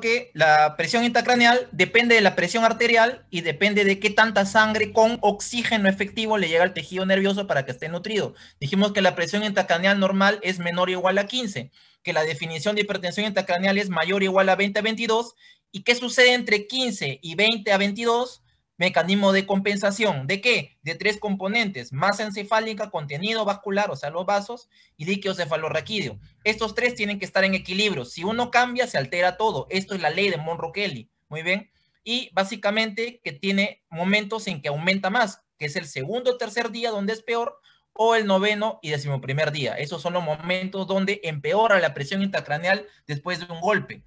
que la presión intracraneal depende de la presión arterial y depende de qué tanta sangre con oxígeno efectivo le llega al tejido nervioso para que esté nutrido. Dijimos que la presión intracraneal normal es menor o igual a 15, que la definición de hipertensión intracraneal es mayor o igual a 20 a 22 y qué sucede entre 15 y 20 a 22 Mecanismo de compensación. ¿De qué? De tres componentes. Masa encefálica, contenido vascular, o sea, los vasos, y líquido cefalorraquídeo. Estos tres tienen que estar en equilibrio. Si uno cambia, se altera todo. Esto es la ley de Monroe-Kelly. Muy bien. Y básicamente que tiene momentos en que aumenta más, que es el segundo o tercer día donde es peor, o el noveno y decimoprimer día. Esos son los momentos donde empeora la presión intracraneal después de un golpe.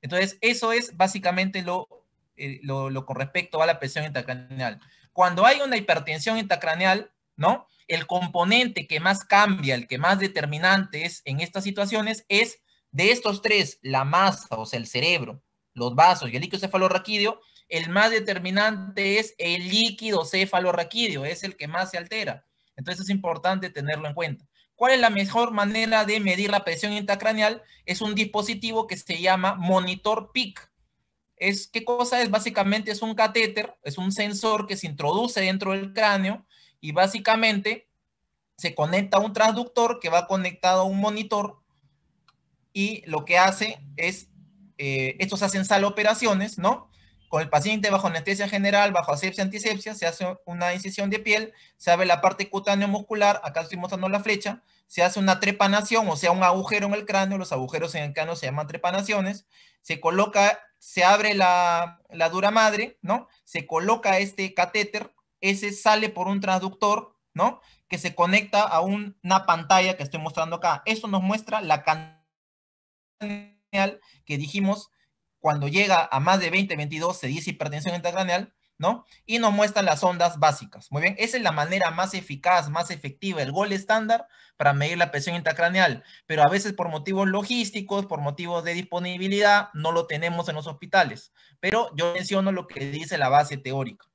Entonces, eso es básicamente lo eh, lo, con respecto a la presión intracraneal. Cuando hay una hipertensión intracraneal, ¿no? El componente que más cambia, el que más determinante es en estas situaciones es de estos tres, la masa, o sea, el cerebro, los vasos y el líquido cefalorraquídeo, el más determinante es el líquido cefalorraquídeo, es el que más se altera. Entonces es importante tenerlo en cuenta. ¿Cuál es la mejor manera de medir la presión intracraneal? Es un dispositivo que se llama monitor PIC es qué cosa es, básicamente es un catéter, es un sensor que se introduce dentro del cráneo y básicamente se conecta a un transductor que va conectado a un monitor y lo que hace es, eh, estos hacen sal operaciones, ¿no? Con el paciente bajo anestesia general, bajo asepsia, antisepsia, se hace una incisión de piel, se abre la parte cutáneo muscular, acá estoy mostrando la flecha, se hace una trepanación, o sea, un agujero en el cráneo, los agujeros en el cráneo se llaman trepanaciones, se coloca se abre la, la dura madre, ¿no? Se coloca este catéter, ese sale por un transductor, ¿no? Que se conecta a una pantalla que estoy mostrando acá. Eso nos muestra la cantidad que dijimos cuando llega a más de 20, 22, se dice hipertensión intracraneal, y nos muestran las ondas básicas. Muy bien, esa es la manera más eficaz, más efectiva, el gol estándar para medir la presión intracraneal, pero a veces por motivos logísticos, por motivos de disponibilidad, no lo tenemos en los hospitales. Pero yo menciono lo que dice la base teórica.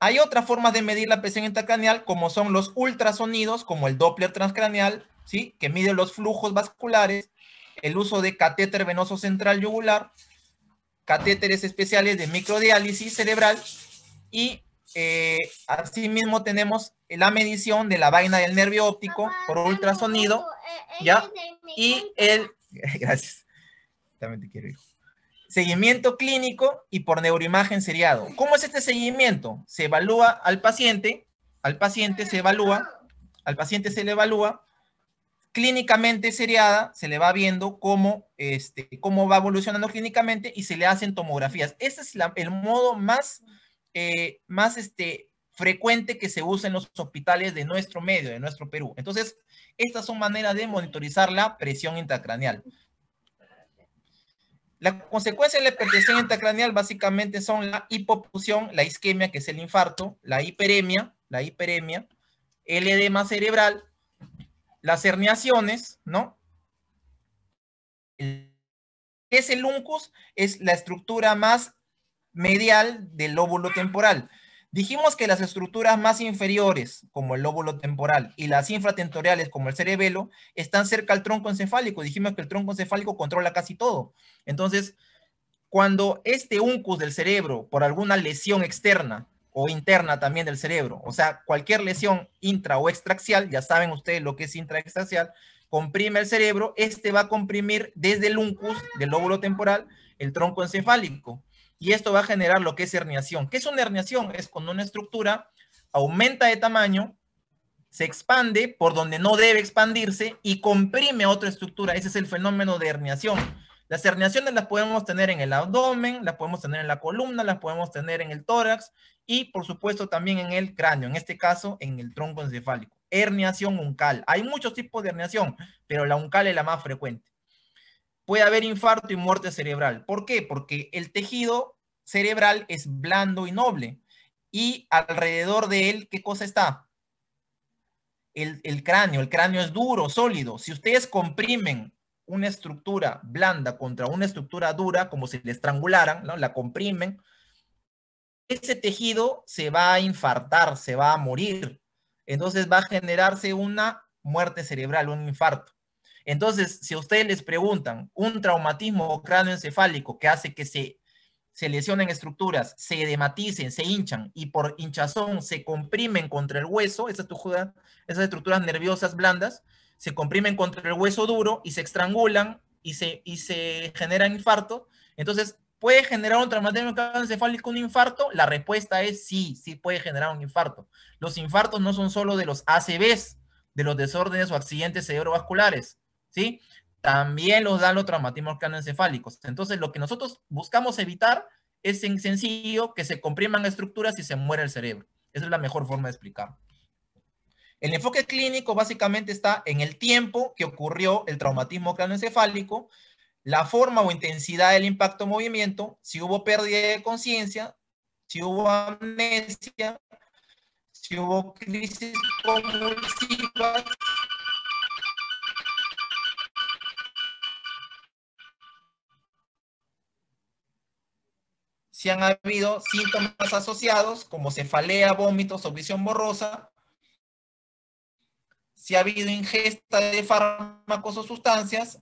Hay otras formas de medir la presión intracraneal, como son los ultrasonidos, como el Doppler transcraneal, ¿sí? que mide los flujos vasculares, el uso de catéter venoso central yugular, catéteres especiales de microdiálisis cerebral y eh, asimismo tenemos la medición de la vaina del nervio óptico por ultrasonido, eh, eh, ¿ya? Y el... Gracias. Seguimiento clínico y por neuroimagen seriado. ¿Cómo es este seguimiento? Se evalúa al paciente, al paciente se evalúa, al paciente se le evalúa clínicamente seriada, se le va viendo cómo, este, cómo va evolucionando clínicamente y se le hacen tomografías. Ese es el modo más, eh, más este, frecuente que se usa en los hospitales de nuestro medio, de nuestro Perú. Entonces, estas son maneras de monitorizar la presión intracraneal. Las consecuencias de la hipertensión intracraneal básicamente son la hipopulsión la isquemia, que es el infarto, la hiperemia, la hiperemia, el edema cerebral, las herniaciones, ¿no? El, es el uncus? Es la estructura más medial del lóbulo temporal. Dijimos que las estructuras más inferiores, como el lóbulo temporal, y las infratentoriales, como el cerebelo, están cerca al tronco encefálico. Dijimos que el tronco encefálico controla casi todo. Entonces, cuando este uncus del cerebro, por alguna lesión externa, o interna también del cerebro. O sea, cualquier lesión intra o extraxial, ya saben ustedes lo que es extraxial, comprime el cerebro, este va a comprimir desde el uncus, del lóbulo temporal, el tronco encefálico. Y esto va a generar lo que es herniación. ¿Qué es una herniación? Es cuando una estructura aumenta de tamaño, se expande por donde no debe expandirse y comprime otra estructura. Ese es el fenómeno de herniación. Las herniaciones las podemos tener en el abdomen, las podemos tener en la columna, las podemos tener en el tórax y por supuesto también en el cráneo, en este caso en el tronco encefálico. Herniación uncal. Hay muchos tipos de herniación, pero la uncal es la más frecuente. Puede haber infarto y muerte cerebral. ¿Por qué? Porque el tejido cerebral es blando y noble. Y alrededor de él, ¿qué cosa está? El, el cráneo. El cráneo es duro, sólido. Si ustedes comprimen una estructura blanda contra una estructura dura, como si le estrangularan, ¿no? la comprimen, ese tejido se va a infartar, se va a morir. Entonces va a generarse una muerte cerebral, un infarto. Entonces, si ustedes les preguntan, un traumatismo cráneoencefálico que hace que se, se lesionen estructuras, se edematicen, se hinchan y por hinchazón se comprimen contra el hueso, esas estructuras nerviosas blandas, se comprimen contra el hueso duro y se estrangulan y se, y se generan infarto. Entonces, ¿Puede generar un traumatismo encefálico un infarto? La respuesta es sí, sí puede generar un infarto. Los infartos no son solo de los ACVs, de los desórdenes o accidentes cerebrovasculares, ¿sí? También los dan los traumatismos cranoencefálicos. Entonces, lo que nosotros buscamos evitar es en sencillo que se compriman estructuras y se muera el cerebro. Esa es la mejor forma de explicarlo. El enfoque clínico básicamente está en el tiempo que ocurrió el traumatismo craneoencefálico, la forma o intensidad del impacto movimiento, si hubo pérdida de conciencia, si hubo amnesia, si hubo crisis convulsivas, si han habido síntomas asociados como cefalea, vómitos o visión borrosa, si ha habido ingesta de fármacos o sustancias,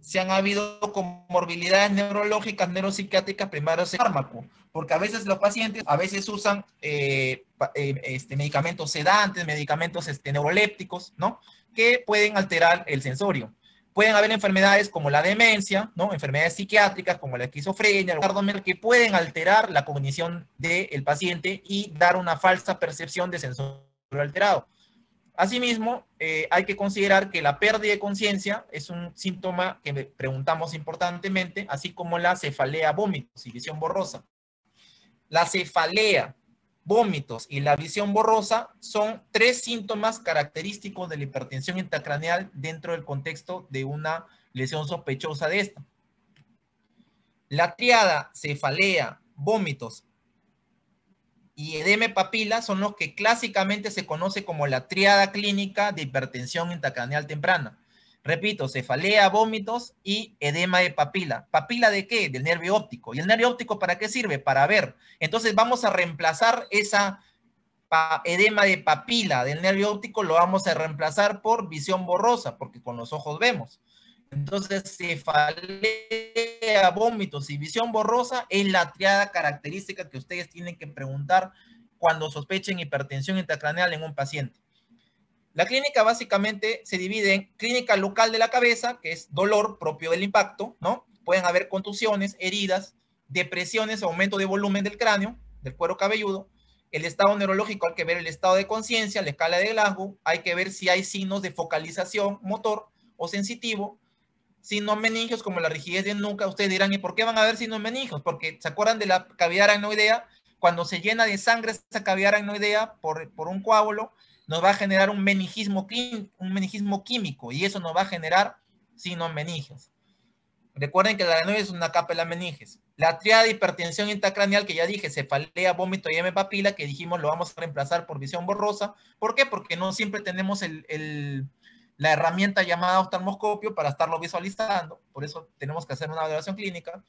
si han habido comorbilidades neurológicas, neuropsiquiátricas, primero ese fármaco, porque a veces los pacientes, a veces usan eh, eh, este, medicamentos sedantes, medicamentos este, neurolépticos, ¿no? Que pueden alterar el sensorio. Pueden haber enfermedades como la demencia, ¿no? enfermedades psiquiátricas como la esquizofrenia, que pueden alterar la cognición del paciente y dar una falsa percepción de sensor alterado. Asimismo, eh, hay que considerar que la pérdida de conciencia es un síntoma que preguntamos importantemente, así como la cefalea vómitos y visión borrosa. La cefalea vómitos y la visión borrosa son tres síntomas característicos de la hipertensión intracraneal dentro del contexto de una lesión sospechosa de esta. La triada cefalea, vómitos y edema papila son los que clásicamente se conoce como la triada clínica de hipertensión intracraneal temprana. Repito, cefalea, vómitos y edema de papila. ¿Papila de qué? Del nervio óptico. ¿Y el nervio óptico para qué sirve? Para ver. Entonces vamos a reemplazar esa edema de papila del nervio óptico, lo vamos a reemplazar por visión borrosa, porque con los ojos vemos. Entonces, cefalea, vómitos y visión borrosa es la triada característica que ustedes tienen que preguntar cuando sospechen hipertensión intracraneal en un paciente. La clínica básicamente se divide en clínica local de la cabeza, que es dolor propio del impacto, ¿no? Pueden haber contusiones, heridas, depresiones, aumento de volumen del cráneo, del cuero cabelludo. El estado neurológico, hay que ver el estado de conciencia, la escala de Glasgow, hay que ver si hay signos de focalización motor o sensitivo, signos meningios como la rigidez de nuca. Ustedes dirán, ¿y por qué van a haber signos meningios? Porque se acuerdan de la cavidad aracnoidea, cuando se llena de sangre esa cavidad aracnoidea por, por un coágulo, nos va a generar un meningismo, un químico y eso nos va a generar meninges. Recuerden que la adenoide es una capa de la meninges. La triada de hipertensión intracraneal que ya dije, cefalea, vómito y M papila, que dijimos lo vamos a reemplazar por visión borrosa. ¿Por qué? Porque no siempre tenemos el, la herramienta llamada oftalmoscopio para estarlo visualizando. Por eso tenemos que hacer una evaluación clínica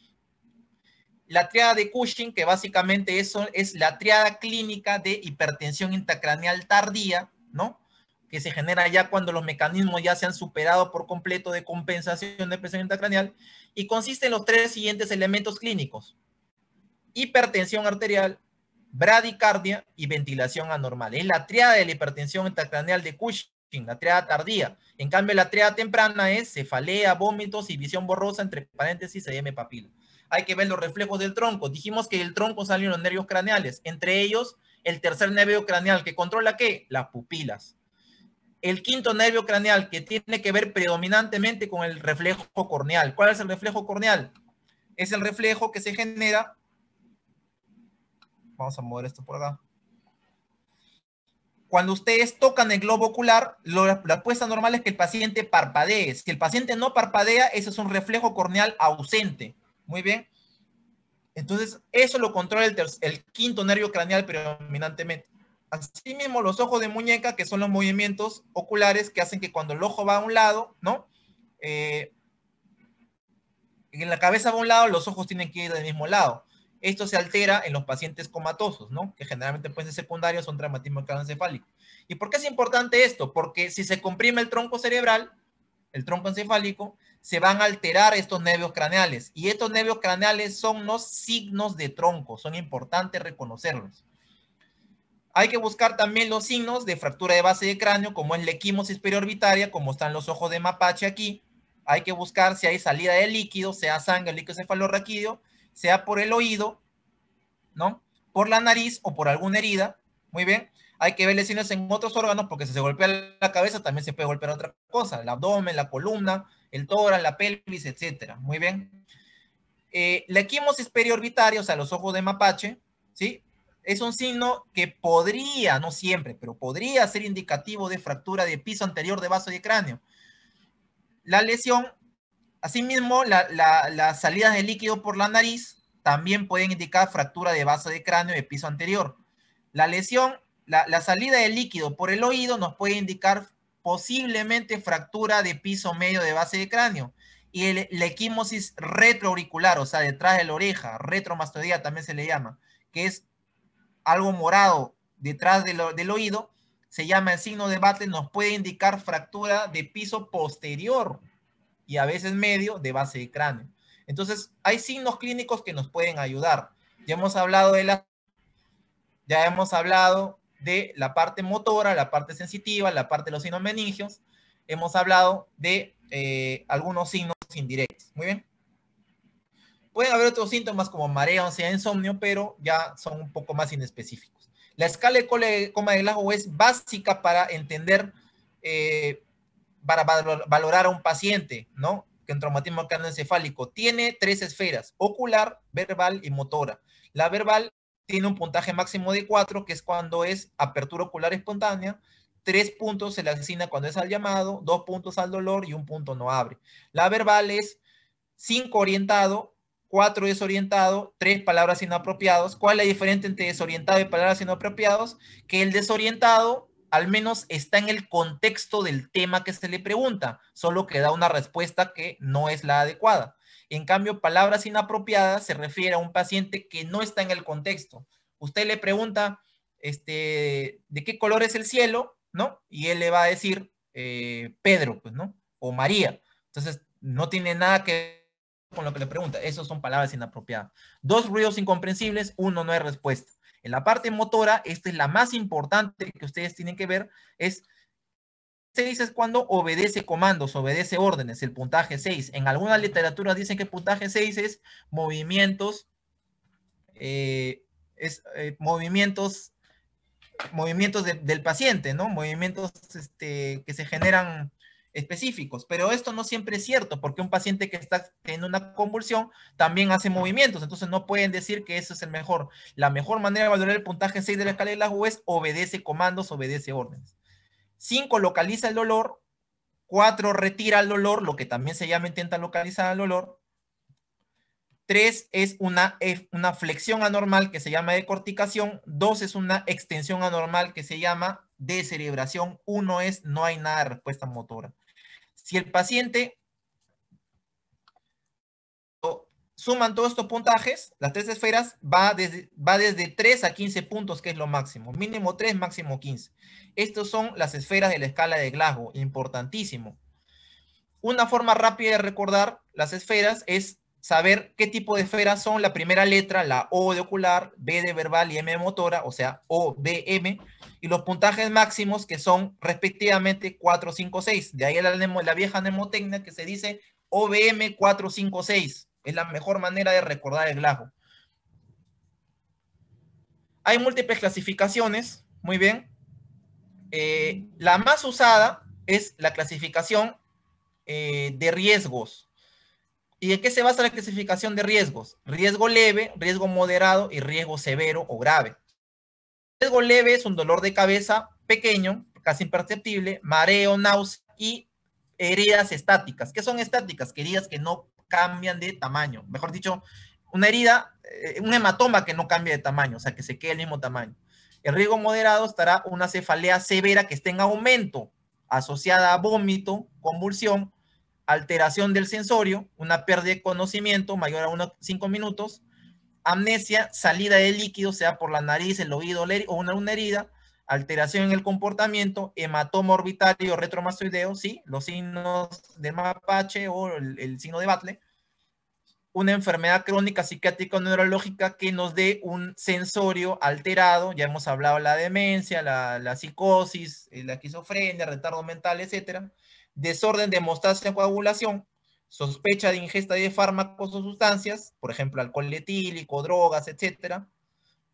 la triada de Cushing, que básicamente eso es la triada clínica de hipertensión intracraneal tardía, ¿no? Que se genera ya cuando los mecanismos ya se han superado por completo de compensación de presión intracraneal y consiste en los tres siguientes elementos clínicos: hipertensión arterial, bradicardia y ventilación anormal. Es la triada de la hipertensión intracraneal de Cushing, la triada tardía. En cambio, la triada temprana es cefalea, vómitos y visión borrosa, entre paréntesis, M papila hay que ver los reflejos del tronco. Dijimos que el tronco salen los nervios craneales, entre ellos el tercer nervio craneal que controla qué? Las pupilas. El quinto nervio craneal que tiene que ver predominantemente con el reflejo corneal. ¿Cuál es el reflejo corneal? Es el reflejo que se genera. Vamos a mover esto por acá. Cuando ustedes tocan el globo ocular, la apuesta normal es que el paciente parpadee. Si el paciente no parpadea, Ese es un reflejo corneal ausente. Muy bien. Entonces, eso lo controla el, quinto nervio craneal predominantemente. Asimismo, los ojos de muñeca, que son los movimientos oculares que hacen que cuando el ojo va a un lado, ¿no? Eh, en la cabeza va a un lado, los ojos tienen que ir del mismo lado. Esto se altera en los pacientes comatosos, ¿no? Que generalmente pueden ser secundarios, son traumatismo craneoencefálico. ¿Y por qué es importante esto? Porque si se comprime el tronco cerebral, el tronco encefálico, se van a alterar estos nervios craneales. Y estos nervios craneales son los signos de tronco, son importantes reconocerlos. Hay que buscar también los signos de fractura de base de cráneo, como es la equimosis periorbitaria, como están los ojos de mapache aquí. Hay que buscar si hay salida de líquido, sea sangre, líquido cefalorraquídeo, sea por el oído, ¿no? Por la nariz o por alguna herida. Muy bien. Hay que ver lesiones en otros órganos porque si se golpea la cabeza también se puede golpear otra cosa, el abdomen, la columna, el tórax, la pelvis, etc. Muy bien. Eh, la equimosis periorbitaria, o sea, los ojos de mapache, ¿sí? Es un signo que podría, no siempre, pero podría ser indicativo de fractura de piso anterior de vaso de cráneo. La lesión, asimismo, la, las salidas de líquido por la nariz también pueden indicar fractura de vaso de cráneo de piso anterior. La lesión la, salida de líquido por el oído nos puede indicar posiblemente fractura de piso medio de base de cráneo. Y la equimosis retroauricular, o sea, detrás de la oreja, retromastodía también se le llama, que es algo morado detrás del oído, se llama el signo de bate, nos puede indicar fractura de piso posterior y a veces medio de base de cráneo. Entonces, hay signos clínicos que nos pueden ayudar. Ya hemos hablado de la... Ya hemos hablado de la parte motora, la parte sensitiva, la parte de los signos meningios. Hemos hablado de eh, algunos signos indirectos. Muy bien. Pueden haber otros síntomas como o sea insomnio, pero ya son un poco más inespecíficos. La escala de coma de Glasgow es básica para entender, eh, para valorar a un paciente, ¿no? Que en traumatismo craneoencefálico. Tiene tres esferas, ocular, verbal y motora. La verbal tiene un puntaje máximo de 4, que es cuando es apertura ocular espontánea. tres puntos se le asigna cuando es al llamado, dos puntos al dolor y un punto no abre. La verbal es 5 orientado, 4 desorientado, tres palabras inapropiadas. ¿Cuál es la diferencia entre desorientado y palabras inapropiadas? Que el desorientado al menos está en el contexto del tema que se le pregunta, solo que da una respuesta que no es la adecuada. En cambio, palabras inapropiadas se refiere a un paciente que no está en el contexto. Usted le pregunta, este, ¿de qué color es el cielo? ¿No? Y él le va a decir, eh, Pedro, pues, ¿no? O María. Entonces, no tiene nada que ver con lo que le pregunta. Esas son palabras inapropiadas. Dos ruidos incomprensibles, uno no es respuesta. En la parte motora, esta es la más importante que ustedes tienen que ver, es 6 es cuando obedece comandos, obedece órdenes, el puntaje 6. En alguna literatura dicen que puntaje 6 es movimientos, eh, es, eh, movimientos, movimientos del paciente, ¿no? Movimientos este, que se generan específicos. Pero esto no siempre es cierto, porque un paciente que está teniendo una convulsión también hace movimientos, entonces no pueden decir que eso es el mejor. La mejor manera de valorar el puntaje 6 de la escala de la U es obedece comandos, obedece órdenes. Cinco, localiza el dolor. 4, retira el dolor, lo que también se llama intenta localizar el dolor. 3 es una, una flexión anormal que se llama decorticación. 2 es una extensión anormal que se llama descerebración. Uno, es no hay nada de respuesta motora. Si el paciente suman todos estos puntajes, las tres esferas va desde, va desde 3 a 15 puntos, que es lo máximo. Mínimo 3, máximo 15. Estas son las esferas de la escala de Glasgow, importantísimo. Una forma rápida de recordar las esferas es saber qué tipo de esferas son la primera letra, la O de ocular, B de verbal y M de motora, o sea, O, M. y los puntajes máximos que son respectivamente 4, 5, 6. De ahí la, la vieja mnemotecnia que se dice OBM 4, 5, 6 es la mejor manera de recordar el Glasgow. Hay múltiples clasificaciones, muy bien. Eh, la más usada es la clasificación eh, de riesgos. ¿Y en qué se basa la clasificación de riesgos? Riesgo leve, riesgo moderado y riesgo severo o grave. Riesgo leve es un dolor de cabeza pequeño, casi imperceptible, mareo, náusea y heridas estáticas. ¿Qué son estáticas? Heridas que no cambian de tamaño. Mejor dicho, una herida, eh, un hematoma que no cambia de tamaño, o sea, que se quede el mismo tamaño. El riesgo moderado estará una cefalea severa que esté en aumento, asociada a vómito, convulsión, alteración del sensorio, una pérdida de conocimiento mayor a unos 5 minutos, amnesia, salida de líquido, sea por la nariz, el oído o una herida, alteración en el comportamiento, hematoma orbitario retromastoideo, sí, los signos del mapache o el, signo de Batle, una enfermedad crónica psiquiátrica o neurológica que nos dé un sensorio alterado, ya hemos hablado de la demencia, la, psicosis, eh, la esquizofrenia, retardo mental, etcétera, desorden de hemostasia coagulación, sospecha de ingesta de fármacos o sustancias, por ejemplo, alcohol letílico, drogas, etcétera,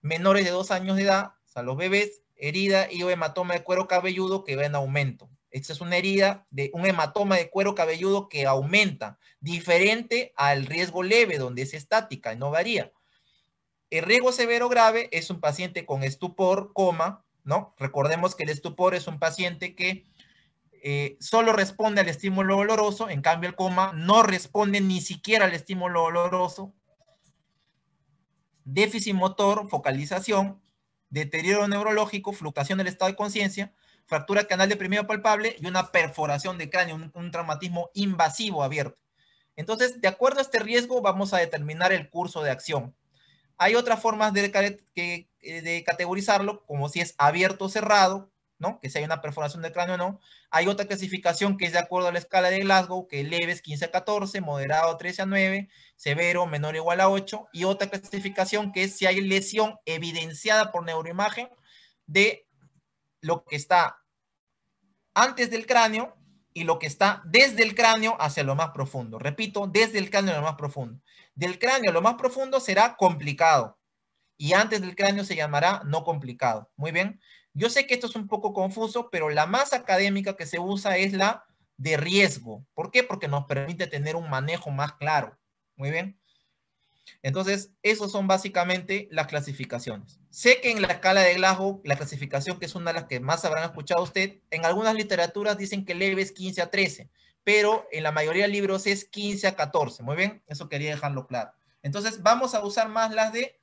menores de dos años de edad, o sea, los bebés, herida y o hematoma de cuero cabelludo que va en aumento. Esta es una herida de un hematoma de cuero cabelludo que aumenta, diferente al riesgo leve, donde es estática, y no varía. El riesgo severo grave es un paciente con estupor, coma, ¿no? Recordemos que el estupor es un paciente que eh, solo responde al estímulo doloroso, en cambio el coma no responde ni siquiera al estímulo doloroso. Déficit motor, focalización, deterioro neurológico, fluctuación del estado de conciencia, fractura canal deprimido palpable y una perforación de cráneo, un, traumatismo invasivo abierto. Entonces, de acuerdo a este riesgo, vamos a determinar el curso de acción. Hay otras formas de categorizarlo, como si es abierto o cerrado, que si hay una perforación del cráneo o no. Hay otra clasificación que es de acuerdo a la escala de Glasgow, que leve es 15 a 14, moderado 13 a 9, severo menor o igual a 8. Y otra clasificación que es si hay lesión evidenciada por neuroimagen de lo que está antes del cráneo y lo que está desde el cráneo hacia lo más profundo. Repito, desde el cráneo a lo más profundo. Del cráneo a lo más profundo será complicado. Y antes del cráneo se llamará no complicado. Muy bien. Yo sé que esto es un poco confuso, pero la más académica que se usa es la de riesgo. ¿Por qué? Porque nos permite tener un manejo más claro. Muy bien. Entonces, esas son básicamente las clasificaciones. Sé que en la escala de Glasgow, la clasificación que es una de las que más habrán escuchado usted, en algunas literaturas dicen que leve es 15 a 13, pero en la mayoría de libros es 15 a 14. Muy bien, eso quería dejarlo claro. Entonces, vamos a usar más las de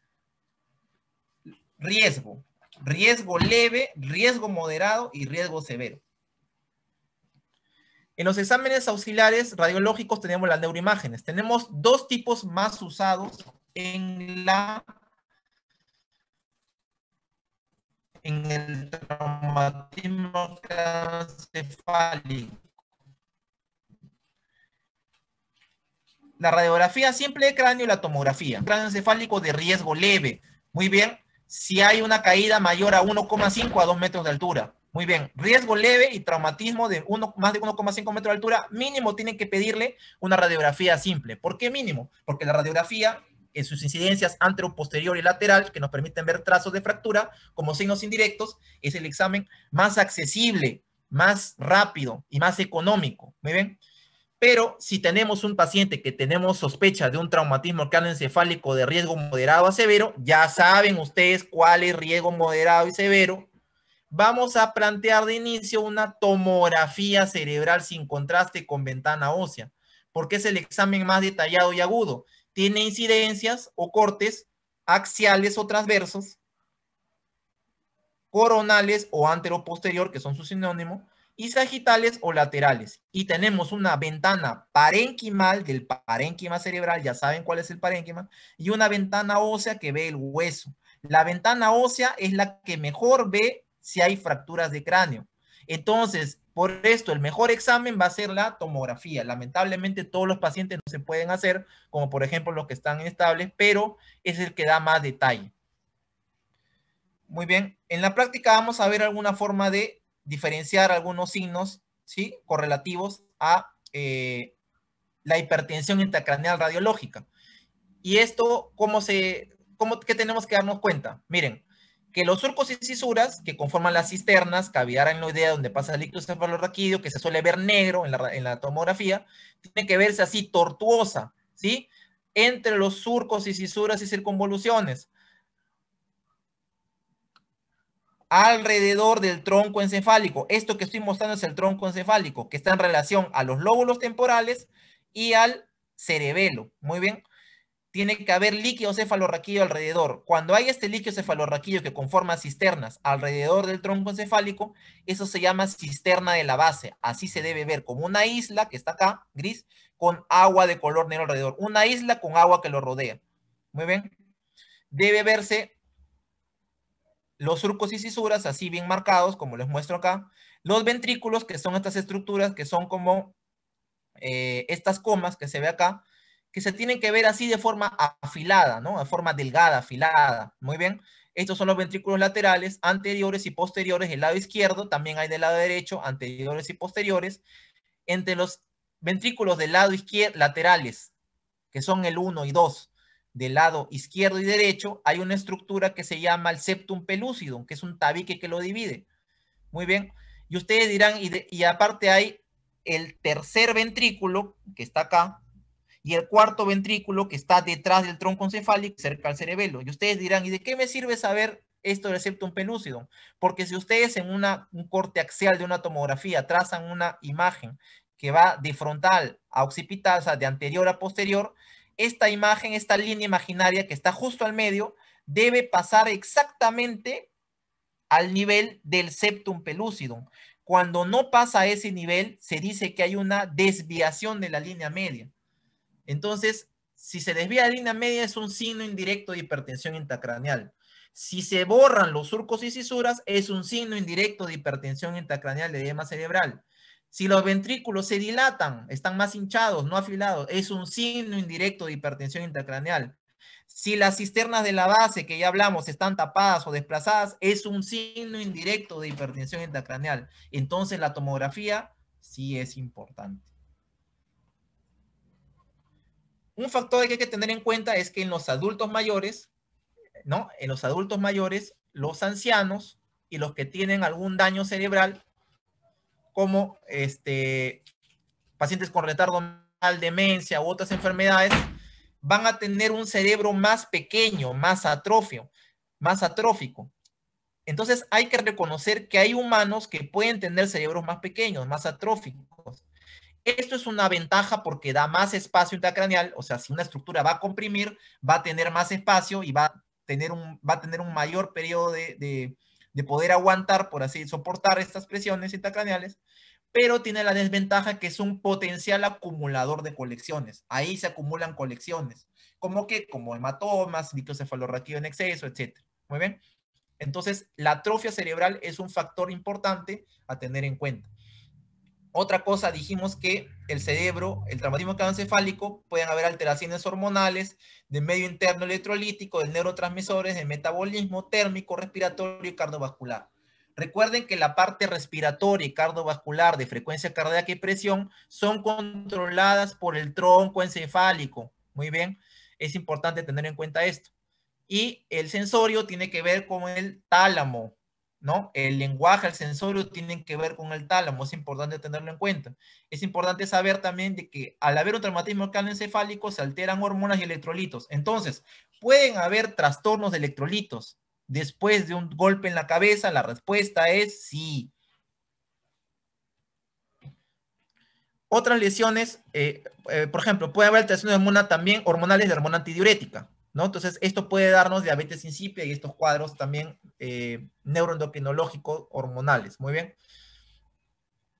riesgo riesgo leve, riesgo moderado y riesgo severo. En los exámenes auxiliares radiológicos tenemos las neuroimágenes. Tenemos dos tipos más usados en la en el traumatismo cefálico. La radiografía simple de cráneo y la tomografía. Cráneo encefálico de riesgo leve. Muy bien, si hay una caída mayor a 1,5 a 2 metros de altura. Muy bien, riesgo leve y traumatismo de uno, más de 1,5 metros de altura, mínimo tienen que pedirle una radiografía simple. ¿Por qué mínimo? Porque la radiografía, en sus incidencias anteroposterior posterior y lateral, que nos permiten ver trazos de fractura como signos indirectos, es el examen más accesible, más rápido y más económico. Muy bien, pero si tenemos un paciente que tenemos sospecha de un traumatismo encefálico de riesgo moderado a severo, ya saben ustedes cuál es riesgo moderado y severo. Vamos a plantear de inicio una tomografía cerebral sin contraste con ventana ósea, porque es el examen más detallado y agudo. Tiene incidencias o cortes axiales o transversos, coronales o antero-posterior que son su sinónimo, y sagitales o laterales. Y tenemos una ventana parenquimal del parénquima cerebral, ya saben cuál es el parénquima, y una ventana ósea que ve el hueso. La ventana ósea es la que mejor ve si hay fracturas de cráneo. Entonces, por esto, el mejor examen va a ser la tomografía. Lamentablemente, todos los pacientes no se pueden hacer, como por ejemplo los que están inestables, pero es el que da más detalle. Muy bien, en la práctica vamos a ver alguna forma de diferenciar algunos signos ¿sí? correlativos a eh, la hipertensión intracraneal radiológica. ¿Y esto cómo se, cómo, qué tenemos que darnos cuenta? Miren, que los surcos y cisuras que conforman las cisternas, cavidad idea donde pasa el líquido cefalorraquídeo, que se suele ver negro en la, en la tomografía, tiene que verse así tortuosa, ¿sí? Entre los surcos y cisuras y circunvoluciones. alrededor del tronco encefálico. Esto que estoy mostrando es el tronco encefálico, que está en relación a los lóbulos temporales y al cerebelo. Muy bien. Tiene que haber líquido cefalorraquídeo alrededor. Cuando hay este líquido cefalorraquillo que conforma cisternas alrededor del tronco encefálico, eso se llama cisterna de la base. Así se debe ver como una isla que está acá, gris, con agua de color negro alrededor. Una isla con agua que lo rodea. Muy bien. Debe verse los surcos y sisuras, así bien marcados, como les muestro acá, los ventrículos, que son estas estructuras, que son como eh, estas comas que se ve acá, que se tienen que ver así de forma afilada, ¿no? De forma delgada, afilada. Muy bien. Estos son los ventrículos laterales, anteriores y posteriores El lado izquierdo. También hay del lado derecho, anteriores y posteriores. Entre los ventrículos del lado izquierdo, laterales, que son el 1 y 2, del lado izquierdo y derecho hay una estructura que se llama el septum pellucidum, que es un tabique que lo divide. Muy bien. Y ustedes dirán, y, aparte hay el tercer ventrículo, que está acá, y el cuarto ventrículo que está detrás del tronco encefálico, cerca al cerebelo. Y ustedes dirán, ¿y de qué me sirve saber esto del septum pellucidum? Porque si ustedes en una, un corte axial de una tomografía trazan una imagen que va de frontal a occipital, o sea, de anterior a posterior, esta imagen, esta línea imaginaria que está justo al medio, debe pasar exactamente al nivel del septum pelúcido Cuando no pasa a ese nivel, se dice que hay una desviación de la línea media. Entonces, si se desvía la línea media, es un signo indirecto de hipertensión intracraneal. Si se borran los surcos y sisuras, es un signo indirecto de hipertensión intracraneal de edema cerebral. Si los ventrículos se dilatan, están más hinchados, no afilados, es un signo indirecto de hipertensión intracraneal. Si las cisternas de la base, que ya hablamos, están tapadas o desplazadas, es un signo indirecto de hipertensión intracraneal. Entonces la tomografía sí es importante. Un factor que hay que tener en cuenta es que en los adultos mayores, ¿no? En los adultos mayores, los ancianos y los que tienen algún daño cerebral como este, pacientes con retardo mental, demencia u otras enfermedades, van a tener un cerebro más pequeño, más atrofio, más atrófico. Entonces hay que reconocer que hay humanos que pueden tener cerebros más pequeños, más atróficos. Esto es una ventaja porque da más espacio intracraneal, o sea, si una estructura va a comprimir, va a tener más espacio y va a tener un, va a tener un mayor periodo de, poder aguantar, por así soportar estas presiones intracraneales pero tiene la desventaja que es un potencial acumulador de colecciones. Ahí se acumulan colecciones, como que como hematomas, microcefalorraquio en exceso, etc. Muy bien. Entonces, la atrofia cerebral es un factor importante a tener en cuenta. Otra cosa, dijimos que el cerebro, el traumatismo encefálico pueden haber alteraciones hormonales, de medio interno electrolítico, de neurotransmisores, de metabolismo térmico, respiratorio y cardiovascular. Recuerden que la parte respiratoria y cardiovascular de frecuencia cardíaca y presión son controladas por el tronco encefálico. Muy bien, es importante tener en cuenta esto. Y el sensorio tiene que ver con el tálamo, ¿no? El lenguaje, el sensorio tienen que ver con el tálamo, es importante tenerlo en cuenta. Es importante saber también de que al haber un traumatismo encefálico se alteran hormonas y electrolitos. Entonces, pueden haber trastornos de electrolitos, después de un golpe en la cabeza? La respuesta es sí. Otras lesiones, eh, eh, por ejemplo, puede haber alteraciones de hormona también hormonales de hormona antidiurética, ¿no? Entonces, esto puede darnos diabetes incipia y estos cuadros también eh, neuroendocrinológicos hormonales, muy bien,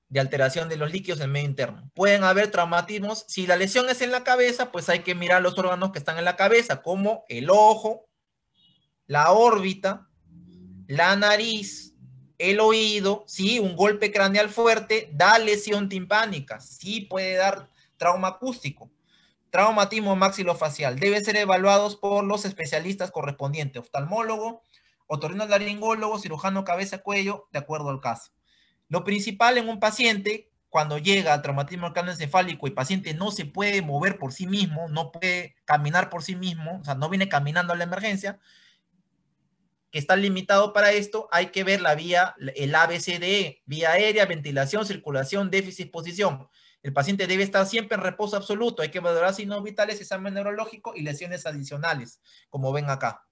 de alteración de los líquidos en medio interno. Pueden haber traumatismos, si la lesión es en la cabeza, pues hay que mirar los órganos que están en la cabeza, como el ojo, la órbita, la nariz, el oído, sí, un golpe craneal fuerte da lesión timpánica, sí puede dar trauma acústico, traumatismo maxilofacial. debe ser evaluados por los especialistas correspondientes, oftalmólogo, otorrinolaringólogo, cirujano cabeza-cuello, de acuerdo al caso. Lo principal en un paciente cuando llega al traumatismo craneoencefálico y paciente no se puede mover por sí mismo, no puede caminar por sí mismo, o sea, no viene caminando a la emergencia, que está limitado para esto, hay que ver la vía, el ABCDE, vía aérea, ventilación, circulación, déficit, posición. El paciente debe estar siempre en reposo absoluto. Hay que valorar signos vitales, examen neurológico y lesiones adicionales, como ven acá.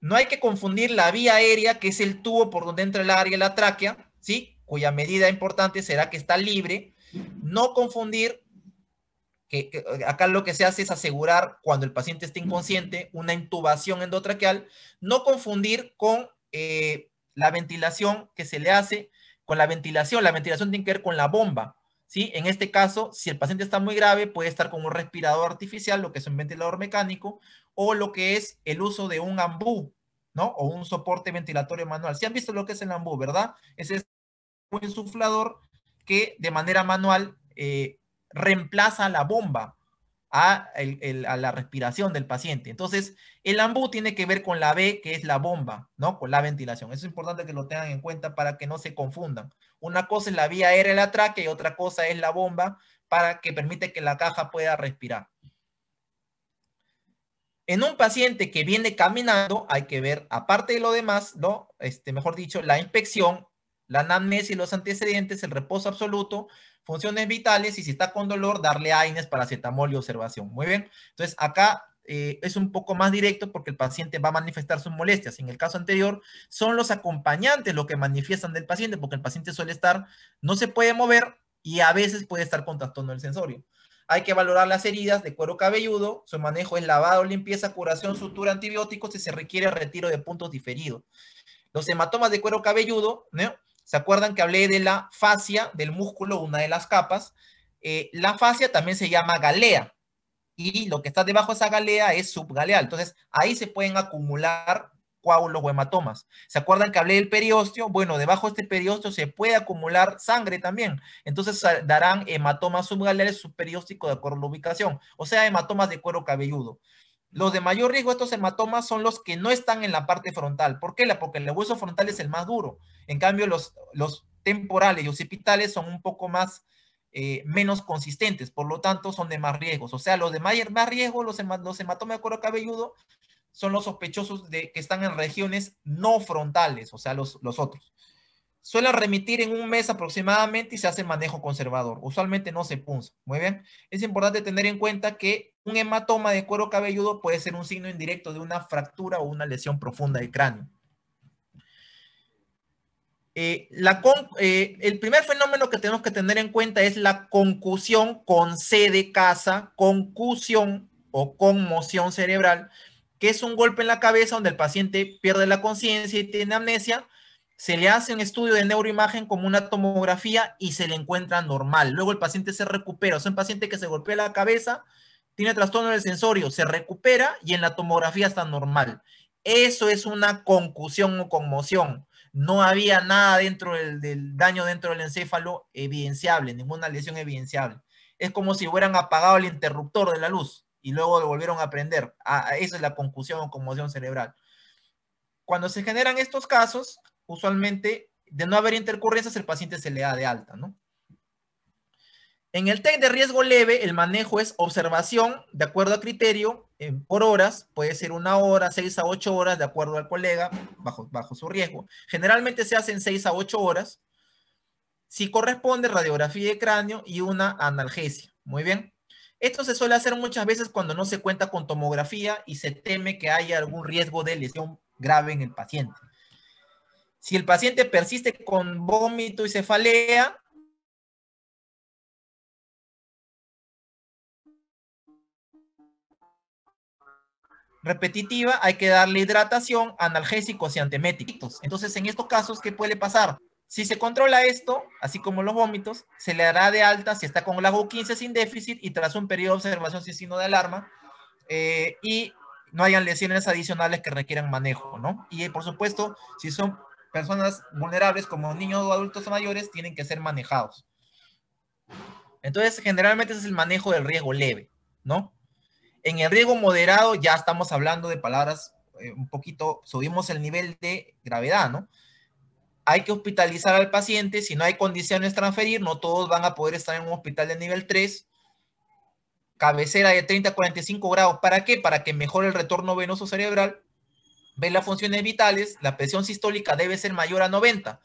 No hay que confundir la vía aérea, que es el tubo por donde entra el área y la tráquea, ¿sí? cuya medida importante será que está libre. No confundir que, eh, acá lo que se hace es asegurar cuando el paciente está inconsciente una intubación endotraqueal, no confundir con eh, la ventilación que se le hace con la ventilación. La ventilación tiene que ver con la bomba. ¿sí? En este caso, si el paciente está muy grave, puede estar con un respirador artificial, lo que es un ventilador mecánico, o lo que es el uso de un ambú, ¿no? O un soporte ventilatorio manual. Si han visto lo que es el ambú, ¿verdad? Ese es un insuflador que de manera manual eh, reemplaza la bomba a, la respiración del paciente. Entonces, el AMBU tiene que ver con la B, que es la bomba, ¿no? Con la ventilación. Eso es importante que lo tengan en cuenta para que no se confundan. Una cosa es la vía aérea el la tráquea y otra cosa es la bomba para que permite que la caja pueda respirar. En un paciente que viene caminando, hay que ver, aparte de lo demás, ¿no? este, mejor dicho, la inspección la anamnesis, y los antecedentes, el reposo absoluto, funciones vitales y si está con dolor, darle AINES, paracetamol y observación. Muy bien. Entonces, acá eh, es un poco más directo porque el paciente va a manifestar sus molestias. En el caso anterior, son los acompañantes lo que manifiestan del paciente porque el paciente suele estar, no se puede mover y a veces puede estar contactando el sensorio. Hay que valorar las heridas de cuero cabelludo. Su manejo es lavado, limpieza, curación, sutura, antibióticos y se requiere retiro de puntos diferidos. Los hematomas de cuero cabelludo, ¿no? ¿Se acuerdan que hablé de la fascia del músculo, una de las capas? Eh, la fascia también se llama galea y lo que está debajo de esa galea es subgaleal. Entonces, ahí se pueden acumular coágulos o hematomas. ¿Se acuerdan que hablé del periósteo? Bueno, debajo de este periósteo se puede acumular sangre también. Entonces darán hematomas subgaleales, subperiósticos de acuerdo a la ubicación, o sea, hematomas de cuero cabelludo. Los de mayor riesgo estos hematomas son los que no están en la parte frontal. ¿Por qué? Porque el hueso frontal es el más duro. En cambio, los, temporales y occipitales son un poco más, eh, menos consistentes, por lo tanto, son de más riesgos. O sea, los de mayor más riesgo, los, los hematomas de cuero cabelludo, son los sospechosos de que están en regiones no frontales, o sea, los, los otros. Suelen remitir en un mes aproximadamente y se hace manejo conservador. Usualmente no se punza. Muy bien. Es importante tener en cuenta que un hematoma de cuero cabelludo puede ser un signo indirecto de una fractura o una lesión profunda del cráneo. Eh, la eh, el primer fenómeno que tenemos que tener en cuenta es la concusión con C de casa, concusión o conmoción cerebral, que es un golpe en la cabeza donde el paciente pierde la conciencia y tiene amnesia. Se le hace un estudio de neuroimagen como una tomografía y se le encuentra normal. Luego el paciente se recupera. Es un paciente que se golpea la cabeza, tiene trastorno del sensorio, se recupera y en la tomografía está normal. Eso es una concusión o conmoción no había nada dentro del, daño dentro del encéfalo evidenciable, ninguna lesión evidenciable. Es como si hubieran apagado el interruptor de la luz y luego lo volvieron a prender. Ah, ah esa es la concusión o conmoción cerebral. Cuando se generan estos casos, usualmente de no haber intercurrencias, el paciente se le da de alta, ¿no? En el test de riesgo leve, el manejo es observación de acuerdo a criterio eh, por horas, puede ser una hora, seis a ocho horas, de acuerdo al colega, bajo, bajo su riesgo. Generalmente se hacen seis a ocho horas. Si corresponde, radiografía de cráneo y una analgesia. Muy bien. Esto se suele hacer muchas veces cuando no se cuenta con tomografía y se teme que haya algún riesgo de lesión grave en el paciente. Si el paciente persiste con vómito y cefalea, repetitiva, hay que darle hidratación, analgésicos y anteméticos. Entonces, en estos casos, ¿qué puede pasar? Si se controla esto, así como los vómitos, se le hará de alta si está con la u 15 sin déficit y tras un periodo de observación sin signo de alarma eh, y no hayan lesiones adicionales que requieran manejo, ¿no? Y por supuesto, si son personas vulnerables como niños o adultos mayores, tienen que ser manejados. Entonces, generalmente es el manejo del riesgo leve, ¿no? En el riesgo moderado ya estamos hablando de palabras eh, un poquito, subimos el nivel de gravedad, ¿no? Hay que hospitalizar al paciente, si no hay condiciones transferir, no todos van a poder estar en un hospital de nivel 3, cabecera de 30 a 45 grados, ¿para qué? Para que mejore el retorno venoso cerebral, ve las funciones vitales, la presión sistólica debe ser mayor a 90.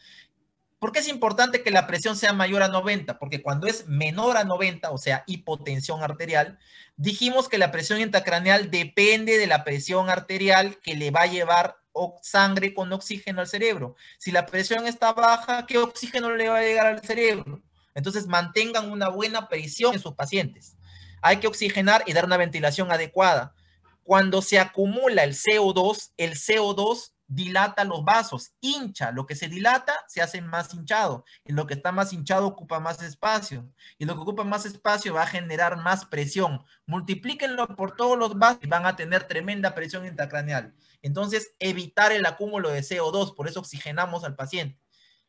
¿Por qué es importante que la presión sea mayor a 90? Porque cuando es menor a 90, o sea, hipotensión arterial, dijimos que la presión intracraneal depende de la presión arterial que le va a llevar sangre con oxígeno al cerebro. Si la presión está baja, ¿qué oxígeno le va a llegar al cerebro? Entonces mantengan una buena presión en sus pacientes. Hay que oxigenar y dar una ventilación adecuada. Cuando se acumula el CO2, el CO2 dilata los vasos, hincha. Lo que se dilata se hace más hinchado. Y lo que está más hinchado ocupa más espacio. Y lo que ocupa más espacio va a generar más presión. Multiplíquenlo por todos los vasos y van a tener tremenda presión intracraneal. Entonces, evitar el acúmulo de CO2. Por eso oxigenamos al paciente.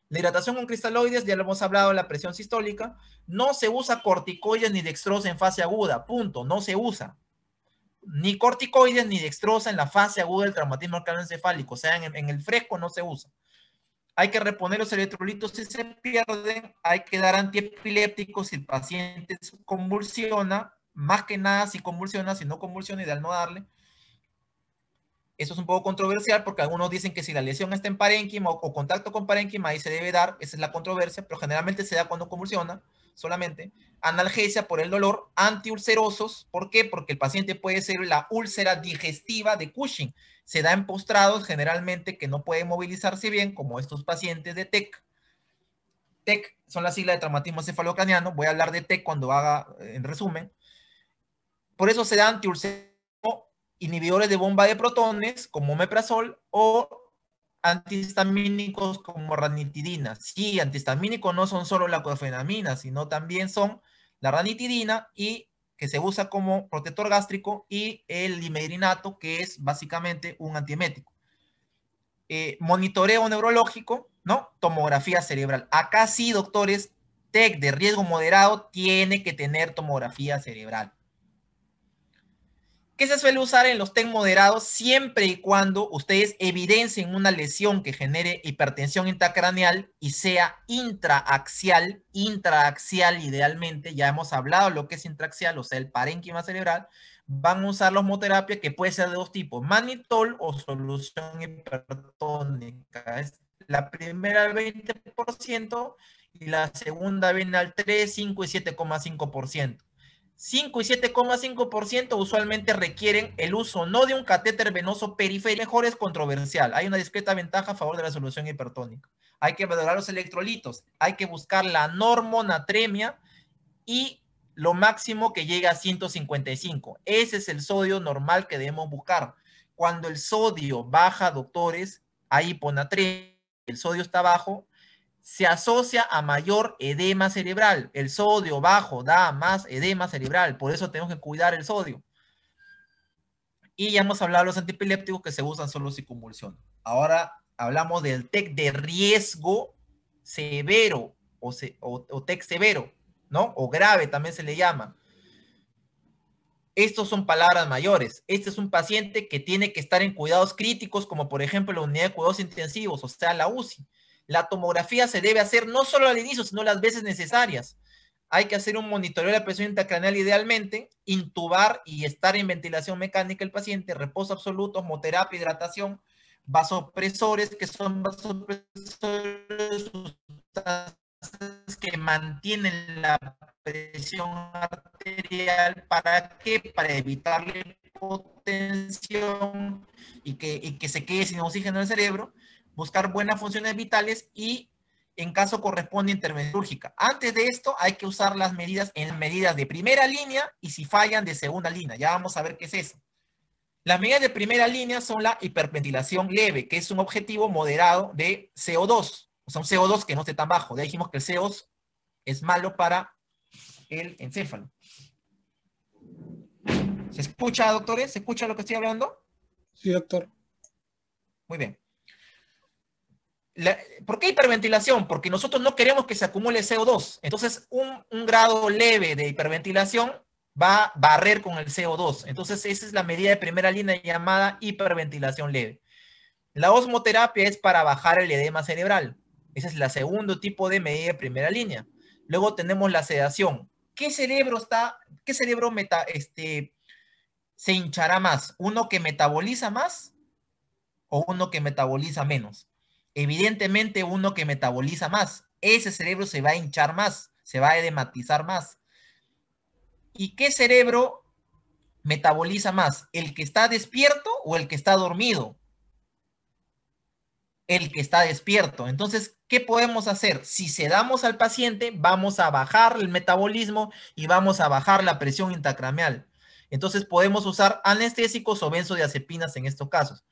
La hidratación con cristaloides, ya lo hemos hablado, la presión sistólica. No se usa corticoides ni dextrosa en fase aguda. Punto. No se usa ni corticoides ni dextrosa en la fase aguda del traumatismo craneoencefálico, o sea, en, el fresco no se usa. Hay que reponer los electrolitos si se pierden, hay que dar antiepilépticos si el paciente convulsiona, más que nada si convulsiona, si no convulsiona, ideal no darle. Eso es un poco controversial porque algunos dicen que si la lesión está en parénquima o, o contacto con parénquima, ahí se debe dar, esa es la controversia, pero generalmente se da cuando convulsiona solamente, analgesia por el dolor, antiulcerosos, ¿por qué? Porque el paciente puede ser la úlcera digestiva de Cushing, se da en postrados generalmente que no pueden movilizarse bien, como estos pacientes de TEC. TEC son la sigla de traumatismo cefalocraniano, voy a hablar de TEC cuando haga eh, en resumen. Por eso se da antiulceroso, inhibidores de bomba de protones, como omeprazol, o antihistamínicos como ranitidina. Sí, antihistamínicos no son solo la cofenamina, sino también son la ranitidina y que se usa como protector gástrico y el limedrinato, que es básicamente un antiemético. Eh, monitoreo neurológico, ¿no? Tomografía cerebral. Acá sí, doctores, TEC de riesgo moderado tiene que tener tomografía cerebral que se suele usar en los TEN moderados siempre y cuando ustedes evidencien una lesión que genere hipertensión intracraneal y sea intraaxial, intraaxial idealmente, ya hemos hablado lo que es intraaxial, o sea, el parénquima cerebral, van a usar la homoterapia que puede ser de dos tipos, manitol o solución hipertónica. la primera al 20% y la segunda viene al 3, 5 y 7,5%. 5 y 7,5% usualmente requieren el uso no de un catéter venoso periférico. Mejor es controversial. Hay una discreta ventaja a favor de la solución hipertónica. Hay que valorar los electrolitos. Hay que buscar la normonatremia y lo máximo que llega a 155. Ese es el sodio normal que debemos buscar. Cuando el sodio baja, doctores, hay hiponatremia. El sodio está bajo, se asocia a mayor edema cerebral. El sodio bajo da más edema cerebral, por eso tenemos que cuidar el sodio. Y ya hemos hablado de los antipilépticos que se usan solo si convulsión. Ahora hablamos del TEC de riesgo severo o, TEC severo, ¿no? O grave también se le llama. Estos son palabras mayores. Este es un paciente que tiene que estar en cuidados críticos, como por ejemplo la unidad de cuidados intensivos, o sea, la UCI la tomografía se debe hacer no solo al inicio, sino las veces necesarias. Hay que hacer un monitoreo de la presión intracraneal idealmente, intubar y estar en ventilación mecánica el paciente, reposo absoluto, homoterapia, hidratación, vasopresores, que son vasopresores que mantienen la presión arterial. ¿Para qué? Para evitar la hipotensión y que, y que se quede sin oxígeno en el cerebro buscar buenas funciones vitales y en caso corresponde intervención quirúrgica. Antes de esto hay que usar las medidas en medidas de primera línea y si fallan de segunda línea. Ya vamos a ver qué es eso. Las medidas de primera línea son la hiperventilación leve, que es un objetivo moderado de CO2. O sea, un CO2 que no esté tan bajo. Ya dijimos que el CO2 es malo para el encéfalo. ¿Se escucha, doctores? ¿Se escucha lo que estoy hablando? Sí, doctor. Muy bien. ¿Por qué hiperventilación? Porque nosotros no queremos que se acumule CO2. Entonces, un, grado leve de hiperventilación va a barrer con el CO2. Entonces, esa es la medida de primera línea llamada hiperventilación leve. La osmoterapia es para bajar el edema cerebral. Ese es el segundo tipo de medida de primera línea. Luego tenemos la sedación. ¿Qué cerebro está, qué cerebro meta, este, se hinchará más? ¿Uno que metaboliza más o uno que metaboliza menos? evidentemente uno que metaboliza más. Ese cerebro se va a hinchar más, se va a edematizar más. ¿Y qué cerebro metaboliza más? ¿El que está despierto o el que está dormido? El que está despierto. Entonces, ¿qué podemos hacer? Si sedamos al paciente, vamos a bajar el metabolismo y vamos a bajar la presión intracraneal. Entonces, podemos usar anestésicos o benzodiazepinas en estos casos.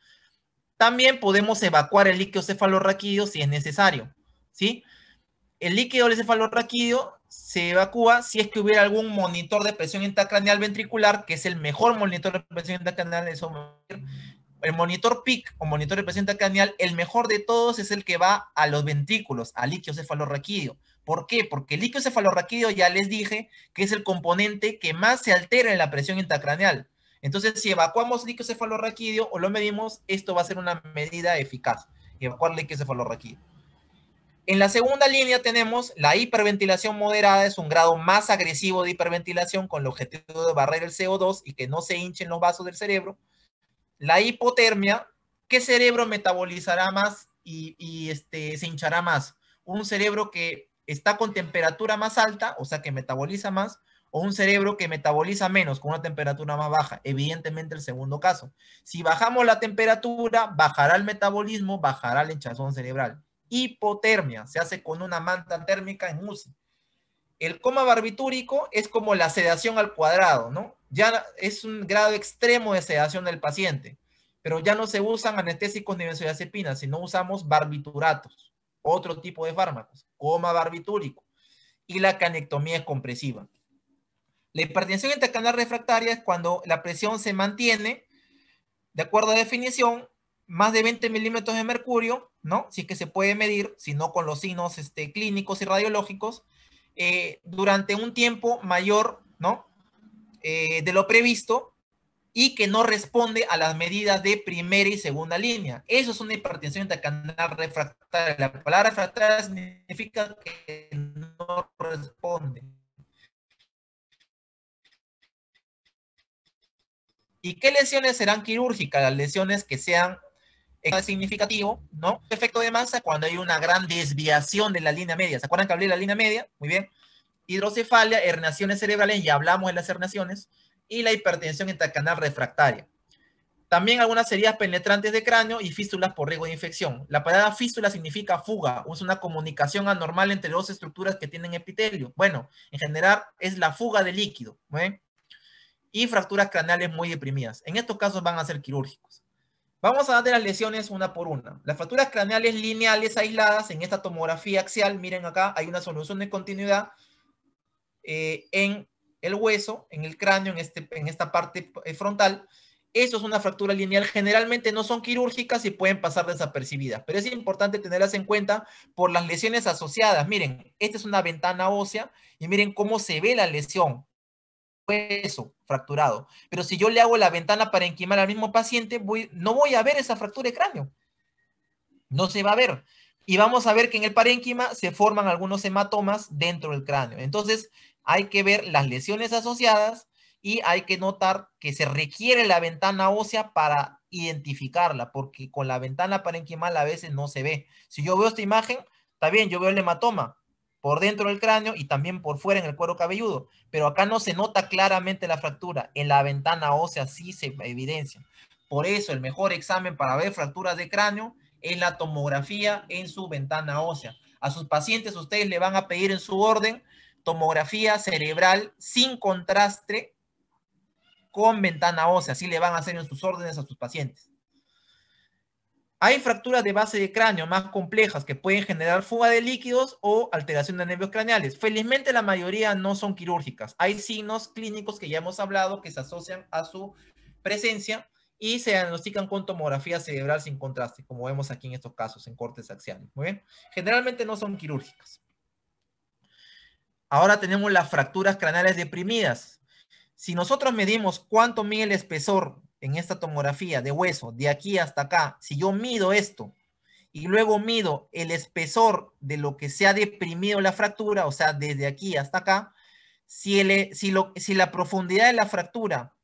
También podemos evacuar el líquido cefalorraquídeo si es necesario, ¿sí? El líquido cefalorraquídeo se evacúa si es que hubiera algún monitor de presión intracraneal ventricular, que es el mejor monitor de presión intracraneal, el monitor PIC o monitor de presión intracraneal, el mejor de todos es el que va a los ventrículos, al líquido cefalorraquídeo. ¿Por qué? Porque el líquido cefalorraquídeo, ya les dije, que es el componente que más se altera en la presión intracraneal. Entonces, si evacuamos líquido cefalorraquídeo o lo medimos, esto va a ser una medida eficaz, evacuar líquido cefalorraquídeo. En la segunda línea tenemos la hiperventilación moderada, es un grado más agresivo de hiperventilación con el objetivo de barrer el CO2 y que no se hinchen los vasos del cerebro. La hipotermia, ¿qué cerebro metabolizará más y, este, se hinchará más? Un cerebro que está con temperatura más alta, o sea que metaboliza más, o un cerebro que metaboliza menos con una temperatura más baja. Evidentemente el segundo caso. Si bajamos la temperatura, bajará el metabolismo, bajará la hinchazón cerebral. Hipotermia se hace con una manta térmica en UCI. El coma barbitúrico es como la sedación al cuadrado, ¿no? Ya es un grado extremo de sedación del paciente, pero ya no se usan anestésicos ni benzodiazepinas, sino usamos barbituratos, otro tipo de fármacos, coma barbitúrico. Y la canectomía compresiva. La hipertensión intercanal refractaria es cuando la presión se mantiene, de acuerdo a definición, más de 20 milímetros de mercurio, ¿no? Si que se puede medir, sino con los signos este, clínicos y radiológicos, eh, durante un tiempo mayor, ¿no? Eh, de lo previsto y que no responde a las medidas de primera y segunda línea. Eso es una hipertensión intercanal refractaria. La palabra refractaria significa que no responde. ¿Y qué lesiones serán quirúrgicas? Las lesiones que sean significativo, ¿no? Efecto de masa cuando hay una gran desviación de la línea media. ¿Se acuerdan que hablé de la línea media? Muy bien. Hidrocefalia, hernaciones cerebrales, ya hablamos de las hernaciones. y la hipertensión intracanal refractaria. También algunas heridas penetrantes de cráneo y fístulas por riesgo de infección. La palabra fístula significa fuga, es una comunicación anormal entre dos estructuras que tienen epitelio. Bueno, en general es la fuga de líquido. ¿eh? y fracturas craneales muy deprimidas. En estos casos van a ser quirúrgicos. Vamos a dar de las lesiones una por una. Las fracturas craneales lineales aisladas en esta tomografía axial, miren acá, hay una solución de continuidad eh, en el hueso, en el cráneo, en, este, en esta parte eh, frontal. Eso es una fractura lineal. Generalmente no son quirúrgicas y pueden pasar desapercibidas, pero es importante tenerlas en cuenta por las lesiones asociadas. Miren, esta es una ventana ósea y miren cómo se ve la lesión hueso fracturado. Pero si yo le hago la ventana para al mismo paciente, voy, no voy a ver esa fractura de cráneo. No se va a ver. Y vamos a ver que en el parénquima se forman algunos hematomas dentro del cráneo. Entonces, hay que ver las lesiones asociadas y hay que notar que se requiere la ventana ósea para identificarla, porque con la ventana parenquimal a veces no se ve. Si yo veo esta imagen, está bien, yo veo el hematoma, por dentro del cráneo y también por fuera en el cuero cabelludo. Pero acá no se nota claramente la fractura, en la ventana ósea sí se evidencia. Por eso el mejor examen para ver fracturas de cráneo es la tomografía en su ventana ósea. A sus pacientes ustedes le van a pedir en su orden tomografía cerebral sin contraste con ventana ósea. Así le van a hacer en sus órdenes a sus pacientes. Hay fracturas de base de cráneo más complejas que pueden generar fuga de líquidos o alteración de nervios craneales. Felizmente la mayoría no son quirúrgicas. Hay signos clínicos que ya hemos hablado que se asocian a su presencia y se diagnostican con tomografía cerebral sin contraste, como vemos aquí en estos casos, en cortes axiales. Muy bien. Generalmente no son quirúrgicas. Ahora tenemos las fracturas craneales deprimidas. Si nosotros medimos cuánto mide el espesor en esta tomografía de hueso, de aquí hasta acá, si yo mido esto y luego mido el espesor de lo que se ha deprimido la fractura, o sea, desde aquí hasta acá, si, si, lo, si la profundidad de la fractura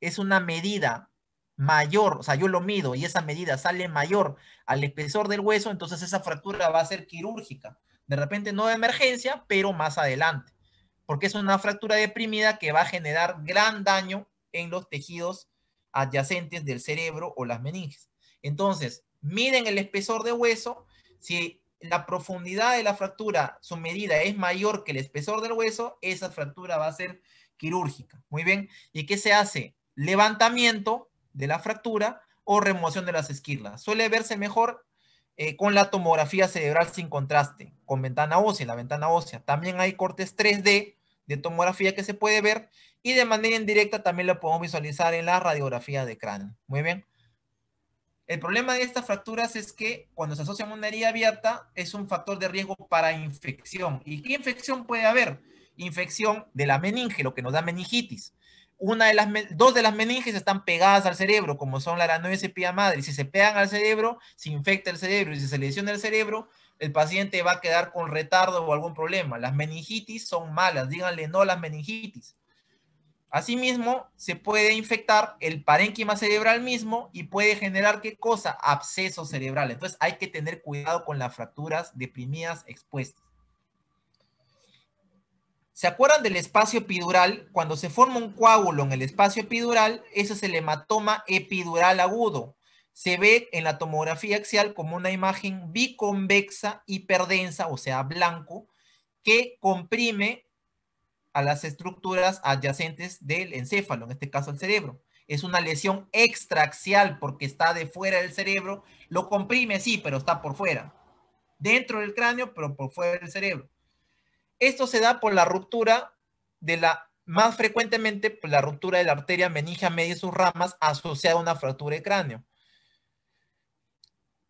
es una medida mayor, o sea, yo lo mido y esa medida sale mayor al espesor del hueso, entonces esa fractura va a ser quirúrgica. De repente no de emergencia, pero más adelante, porque es una fractura deprimida que va a generar gran daño en los tejidos adyacentes del cerebro o las meninges. Entonces, miden el espesor de hueso. Si la profundidad de la fractura, su medida es mayor que el espesor del hueso, esa fractura va a ser quirúrgica. Muy bien. ¿Y qué se hace? Levantamiento de la fractura o remoción de las esquirlas. Suele verse mejor eh, con la tomografía cerebral sin contraste, con ventana ósea, la ventana ósea. También hay cortes 3D de tomografía que se puede ver y de manera indirecta también lo podemos visualizar en la radiografía de cráneo. Muy bien. El problema de estas fracturas es que cuando se asocia a una herida abierta es un factor de riesgo para infección. ¿Y qué infección puede haber? Infección de la meninge, lo que nos da meningitis. Una de las, dos de las meninges están pegadas al cerebro, como son la aranoide y pía madre. si se pegan al cerebro, se infecta el cerebro. Y si se lesiona el cerebro, el paciente va a quedar con retardo o algún problema. Las meningitis son malas, díganle no a las meningitis. Asimismo, se puede infectar el parénquima cerebral mismo y puede generar qué cosa? Absceso cerebral. Entonces hay que tener cuidado con las fracturas deprimidas expuestas. ¿Se acuerdan del espacio epidural? Cuando se forma un coágulo en el espacio epidural, eso es el hematoma epidural agudo. Se ve en la tomografía axial como una imagen biconvexa hiperdensa, o sea, blanco, que comprime a las estructuras adyacentes del encéfalo, en este caso el cerebro. Es una lesión extraxial porque está de fuera del cerebro. Lo comprime, sí, pero está por fuera. Dentro del cráneo, pero por fuera del cerebro. Esto se da por la ruptura de la, más frecuentemente, por pues, la ruptura de la arteria meningia media y sus ramas asociada a una fractura de cráneo.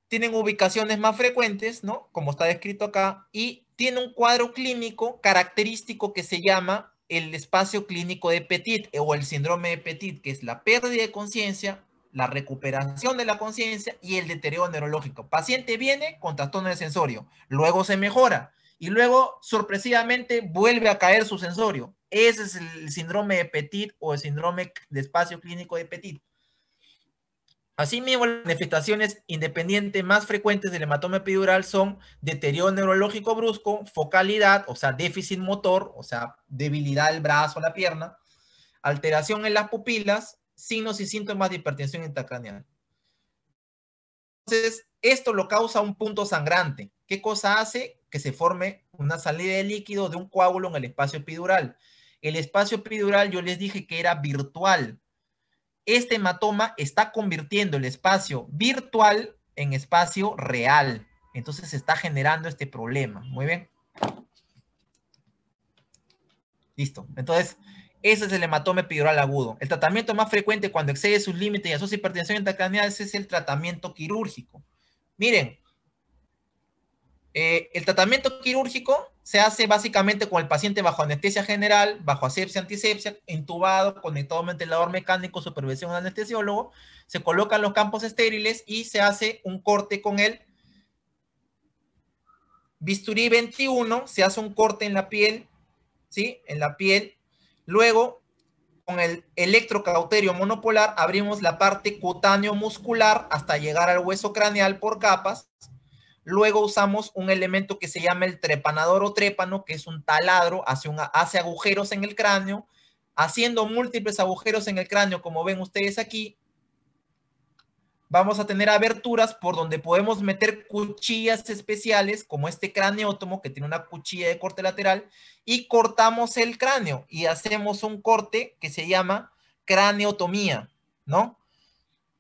Tienen ubicaciones más frecuentes, ¿no? Como está descrito acá, y tiene un cuadro clínico característico que se llama el espacio clínico de Petit eh, o el síndrome de Petit, que es la pérdida de conciencia, la recuperación de la conciencia y el deterioro neurológico. Paciente viene con trastorno de sensorio, luego se mejora y luego sorpresivamente vuelve a caer su sensorio. Ese es el síndrome de Petit o el síndrome de espacio clínico de Petit mismo, las manifestaciones independientes más frecuentes del hematoma epidural son deterioro neurológico brusco, focalidad, o sea, déficit motor, o sea, debilidad del brazo o la pierna, alteración en las pupilas, signos y síntomas de hipertensión intracraneal. Entonces, esto lo causa un punto sangrante. ¿Qué cosa hace? Que se forme una salida de líquido de un coágulo en el espacio epidural. El espacio epidural yo les dije que era virtual, este hematoma está convirtiendo el espacio virtual en espacio real. Entonces se está generando este problema. Muy bien. Listo. Entonces, ese es el hematoma epidural agudo. El tratamiento más frecuente cuando excede sus límites y asocia hipertensión intracraneal es el tratamiento quirúrgico. Miren, eh, el tratamiento quirúrgico se hace básicamente con el paciente bajo anestesia general, bajo asepsia, antisepsia, entubado, conectado a un ventilador mecánico, supervisión de anestesiólogo. Se colocan los campos estériles y se hace un corte con el bisturí 21. Se hace un corte en la piel, ¿sí? En la piel. Luego, con el electrocauterio monopolar, abrimos la parte cutáneo muscular hasta llegar al hueso craneal por capas Luego usamos un elemento que se llama el trepanador o trépano, que es un taladro, hace, hace agujeros en el cráneo, haciendo múltiples agujeros en el cráneo, como ven ustedes aquí, vamos a tener aberturas por donde podemos meter cuchillas especiales, como este craneótomo que tiene una cuchilla de corte lateral, y cortamos el cráneo y hacemos un corte que se llama craneotomía, ¿no?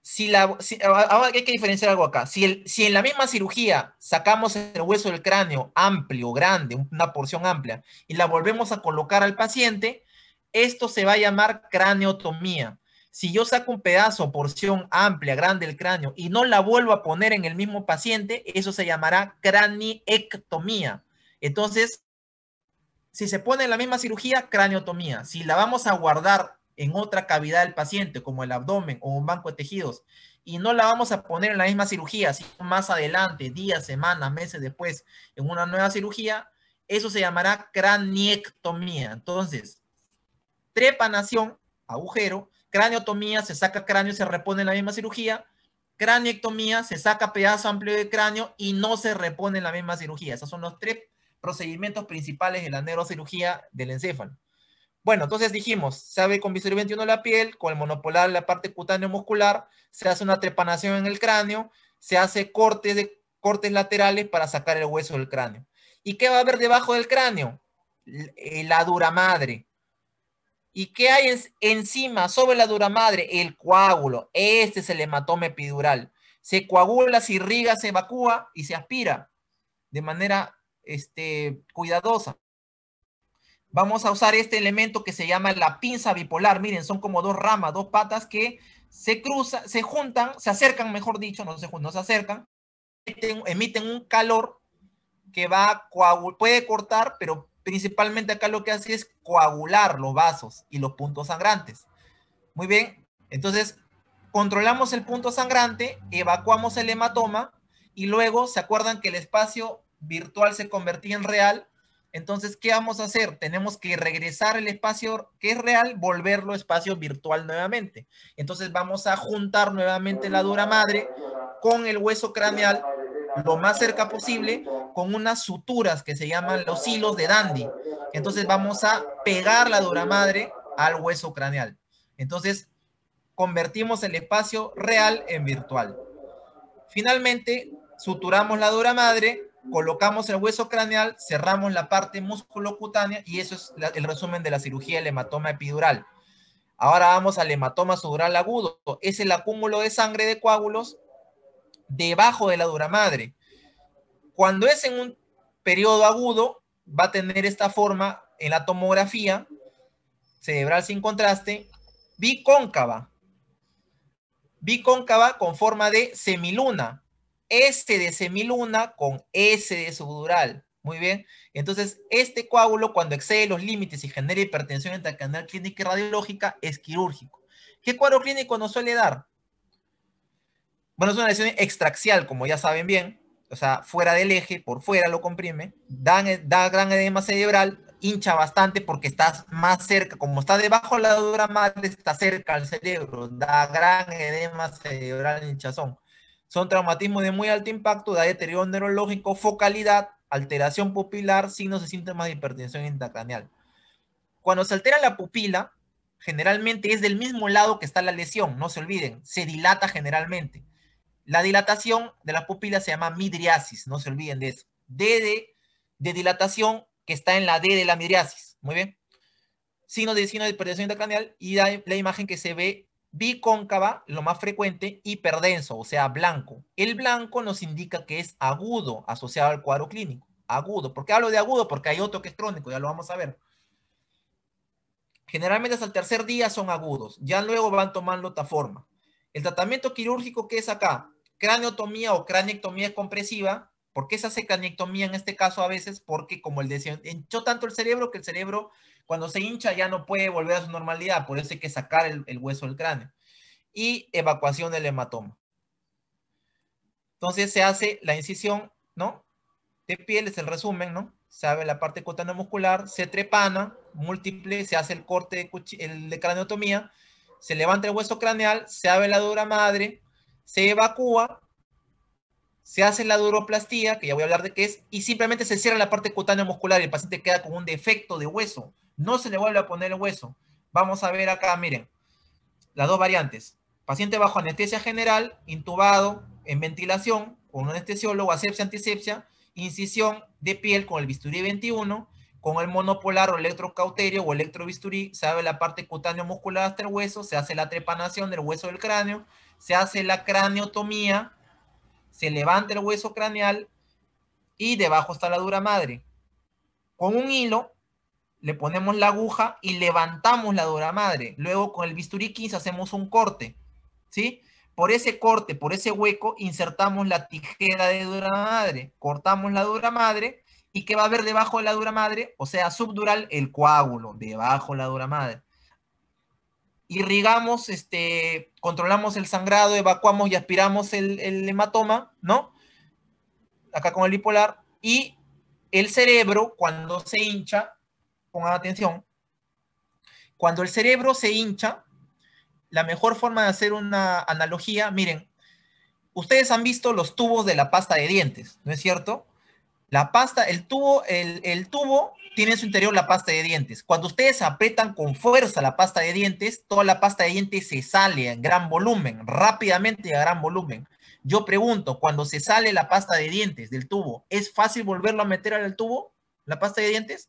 si la, ahora hay que diferenciar algo acá. Si, en la misma cirugía sacamos el hueso del cráneo amplio, grande, una porción amplia, y la volvemos a colocar al paciente, esto se va a llamar craneotomía. Si yo saco un pedazo, porción amplia, grande del cráneo, y no la vuelvo a poner en el mismo paciente, eso se llamará craniectomía. Entonces, si se pone en la misma cirugía, craneotomía. Si la vamos a guardar en otra cavidad del paciente, como el abdomen o un banco de tejidos, y no la vamos a poner en la misma cirugía, sino más adelante, días, semanas, meses después, en una nueva cirugía, eso se llamará craniectomía. Entonces, trepanación, agujero, craniotomía, se saca cráneo y se repone en la misma cirugía, craniectomía, se saca pedazo amplio de cráneo y no se repone en la misma cirugía. Esos son los tres procedimientos principales de la neurocirugía del encéfalo. Bueno, entonces dijimos, se abre con Visor 21 la piel, con el monopolar la parte cutáneo muscular, se hace una trepanación en el cráneo, se hace cortes, de, cortes laterales para sacar el hueso del cráneo. ¿Y qué va a haber debajo del cráneo? Eh, la dura madre. ¿Y qué hay encima, sobre la dura madre? El coágulo. Este es el hematoma epidural. Se coagula, se irriga, se evacúa y se aspira de manera este, cuidadosa vamos a usar este elemento que se llama la pinza bipolar. Miren, son como dos ramas, dos patas que se cruzan, se juntan, se acercan, mejor dicho, no se se acercan, emiten, un calor que va puede cortar, pero principalmente acá lo que hace es coagular los vasos y los puntos sangrantes. Muy bien, entonces controlamos el punto sangrante, evacuamos el hematoma y luego se acuerdan que el espacio virtual se convertía en real entonces, ¿qué vamos a hacer? Tenemos que regresar el espacio que es real, volverlo espacio virtual nuevamente. Entonces, vamos a juntar nuevamente la dura madre con el hueso craneal lo más cerca posible con unas suturas que se llaman los hilos de dandy. Entonces, vamos a pegar la dura madre al hueso craneal. Entonces, convertimos el espacio real en virtual. Finalmente, suturamos la dura madre colocamos el hueso craneal, cerramos la parte musculocutánea y eso es el resumen de la cirugía del hematoma epidural. Ahora vamos al hematoma sudural agudo. Es el acúmulo de sangre de coágulos debajo de la dura madre. Cuando es en un periodo agudo, va a tener esta forma en la tomografía cerebral sin contraste, bicóncava. Bicóncava con forma de semiluna. S de semiluna con S de subdural. Muy bien. Entonces, este coágulo, cuando excede los límites y genera hipertensión canal clínica y radiológica, es quirúrgico. ¿Qué cuadro clínico nos suele dar? Bueno, es una lesión extraxial, como ya saben bien. O sea, fuera del eje, por fuera lo comprime. Da, da gran edema cerebral, hincha bastante porque estás más cerca. Como está debajo de la dura madre, está cerca al cerebro. Da gran edema cerebral, hinchazón son traumatismos de muy alto impacto, da deterioro neurológico, focalidad, alteración pupilar, signos y síntomas de hipertensión intracraneal. Cuando se altera la pupila, generalmente es del mismo lado que está la lesión, no se olviden, se dilata generalmente. La dilatación de la pupila se llama midriasis, no se olviden de eso. D de, dilatación que está en la D de la midriasis. Muy bien. Signos de signo de hipertensión intracraneal y la imagen que se ve bicóncava, lo más frecuente, hiperdenso, o sea, blanco. El blanco nos indica que es agudo asociado al cuadro clínico. Agudo. ¿Por qué hablo de agudo? Porque hay otro que es crónico, ya lo vamos a ver. Generalmente hasta el tercer día son agudos, ya luego van tomando otra forma. El tratamiento quirúrgico que es acá, craneotomía o cranectomía compresiva, ¿Por qué se hace craniectomía en este caso a veces? Porque como él decía, hinchó tanto el cerebro que el cerebro cuando se hincha ya no puede volver a su normalidad, por eso hay que sacar el, hueso del cráneo. Y evacuación del hematoma. Entonces se hace la incisión, ¿no? De piel es el resumen, ¿no? Se abre la parte cutánea muscular, se trepana, múltiple, se hace el corte de, el craneotomía, se levanta el hueso craneal, se abre la dura madre, se evacúa se hace la duroplastía, que ya voy a hablar de qué es, y simplemente se cierra la parte cutánea muscular y el paciente queda con un defecto de hueso. No se le vuelve a poner el hueso. Vamos a ver acá, miren, las dos variantes. Paciente bajo anestesia general, intubado, en ventilación, con un anestesiólogo, asepsia, antisepsia, incisión de piel con el bisturí 21, con el monopolar o electrocauterio o electrobisturí, se abre la parte cutánea muscular hasta el hueso, se hace la trepanación del hueso del cráneo, se hace la craneotomía, se levanta el hueso craneal y debajo está la dura madre. Con un hilo le ponemos la aguja y levantamos la dura madre. Luego con el bisturí hacemos un corte, ¿sí? Por ese corte, por ese hueco, insertamos la tijera de dura madre, cortamos la dura madre y ¿qué va a haber debajo de la dura madre? O sea, subdural, el coágulo, debajo de la dura madre. Irrigamos este, controlamos el sangrado, evacuamos y aspiramos el, hematoma, ¿no? Acá con el bipolar. Y el cerebro, cuando se hincha, pongan atención, cuando el cerebro se hincha, la mejor forma de hacer una analogía, miren, ustedes han visto los tubos de la pasta de dientes, ¿no es cierto? La pasta, el tubo, el, tubo tiene en su interior la pasta de dientes. Cuando ustedes apretan con fuerza la pasta de dientes, toda la pasta de dientes se sale en gran volumen, rápidamente y a gran volumen. Yo pregunto, cuando se sale la pasta de dientes del tubo, ¿es fácil volverlo a meter al tubo, la pasta de dientes?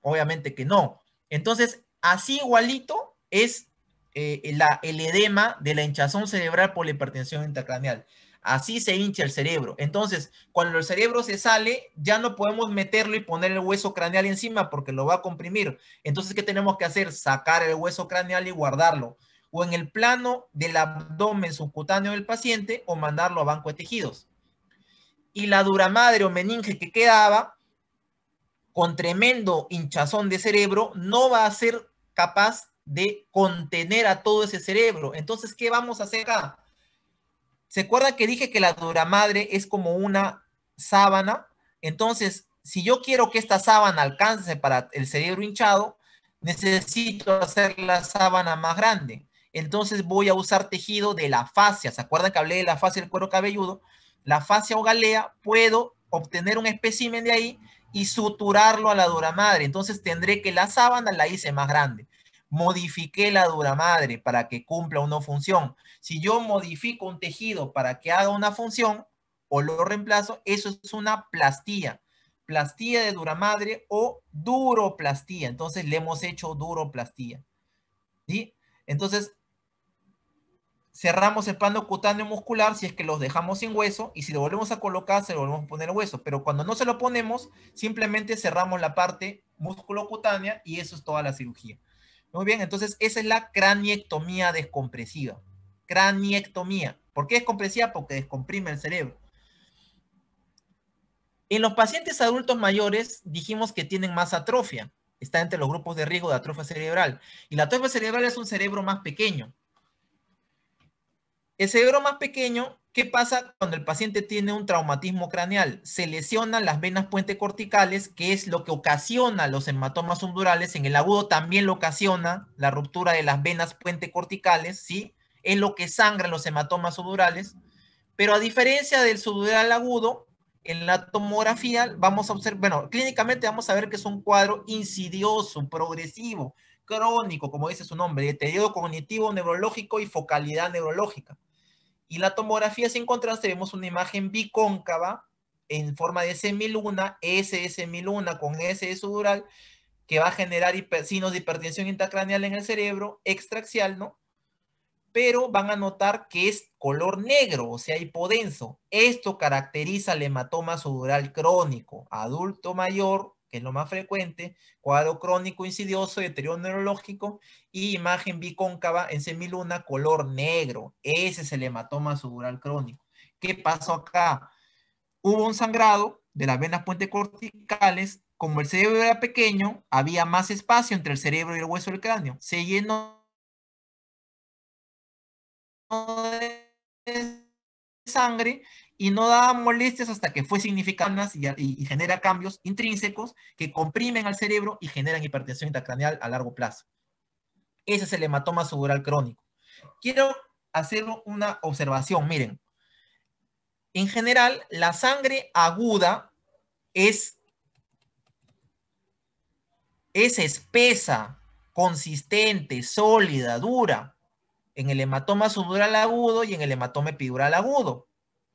Obviamente que no. Entonces, así igualito es eh, el edema de la hinchazón cerebral por la hipertensión intracraneal. Así se hincha el cerebro. Entonces, cuando el cerebro se sale, ya no podemos meterlo y poner el hueso craneal encima porque lo va a comprimir. Entonces, ¿qué tenemos que hacer? Sacar el hueso craneal y guardarlo. O en el plano del abdomen subcutáneo del paciente o mandarlo a banco de tejidos. Y la dura madre o meninge que quedaba, con tremendo hinchazón de cerebro, no va a ser capaz de contener a todo ese cerebro. Entonces, ¿qué vamos a hacer acá? ¿Se acuerdan que dije que la duramadre es como una sábana? Entonces, si yo quiero que esta sábana alcance para el cerebro hinchado, necesito hacer la sábana más grande. Entonces voy a usar tejido de la fascia. ¿Se acuerdan que hablé de la fascia del cuero cabelludo? La fascia o galea, puedo obtener un espécimen de ahí y suturarlo a la dura madre. Entonces tendré que la sábana la hice más grande. Modifiqué la dura madre para que cumpla una función. Si yo modifico un tejido para que haga una función o lo reemplazo, eso es una plastía. Plastía de duramadre o duroplastía. Entonces le hemos hecho duroplastía. ¿Sí? Entonces, cerramos el plano cutáneo muscular si es que los dejamos sin hueso y si lo volvemos a colocar, se lo volvemos a poner hueso. Pero cuando no se lo ponemos, simplemente cerramos la parte músculo cutánea y eso es toda la cirugía. Muy bien, entonces esa es la craniectomía descompresiva craniectomía. ¿Por qué es compresiva? Porque descomprime el cerebro. En los pacientes adultos mayores dijimos que tienen más atrofia. Está entre los grupos de riesgo de atrofia cerebral. Y la atrofia cerebral es un cerebro más pequeño. El cerebro más pequeño, ¿qué pasa cuando el paciente tiene un traumatismo craneal? Se lesionan las venas puente corticales, que es lo que ocasiona los hematomas umbrales. En el agudo también lo ocasiona la ruptura de las venas puente corticales, ¿sí? es lo que sangra los hematomas subdurales, pero a diferencia del subdural agudo, en la tomografía vamos a observar, bueno, clínicamente vamos a ver que es un cuadro insidioso, progresivo, crónico, como dice su nombre, deterioro cognitivo, neurológico y focalidad neurológica. Y la tomografía si contraste tenemos una imagen bicóncava en forma de semiluna, ss semiluna con SS subdural, que va a generar signos de hipertensión intracraneal en el cerebro, extraxial, ¿no? pero van a notar que es color negro, o sea, hipodenso. Esto caracteriza el hematoma sudoral crónico, adulto mayor, que es lo más frecuente, cuadro crónico insidioso, deterioro neurológico y imagen bicóncava en semiluna color negro. Ese es el hematoma sudural crónico. ¿Qué pasó acá? Hubo un sangrado de las venas puente corticales. Como el cerebro era pequeño, había más espacio entre el cerebro y el hueso del cráneo. Se llenó sangre y no da molestias hasta que fue significada y, genera cambios intrínsecos que comprimen al cerebro y generan hipertensión intracraneal a largo plazo. Ese es el hematoma sudoral crónico. Quiero hacer una observación, miren. En general, la sangre aguda es, es espesa, consistente, sólida, dura en el hematoma subdural agudo y en el hematoma epidural agudo.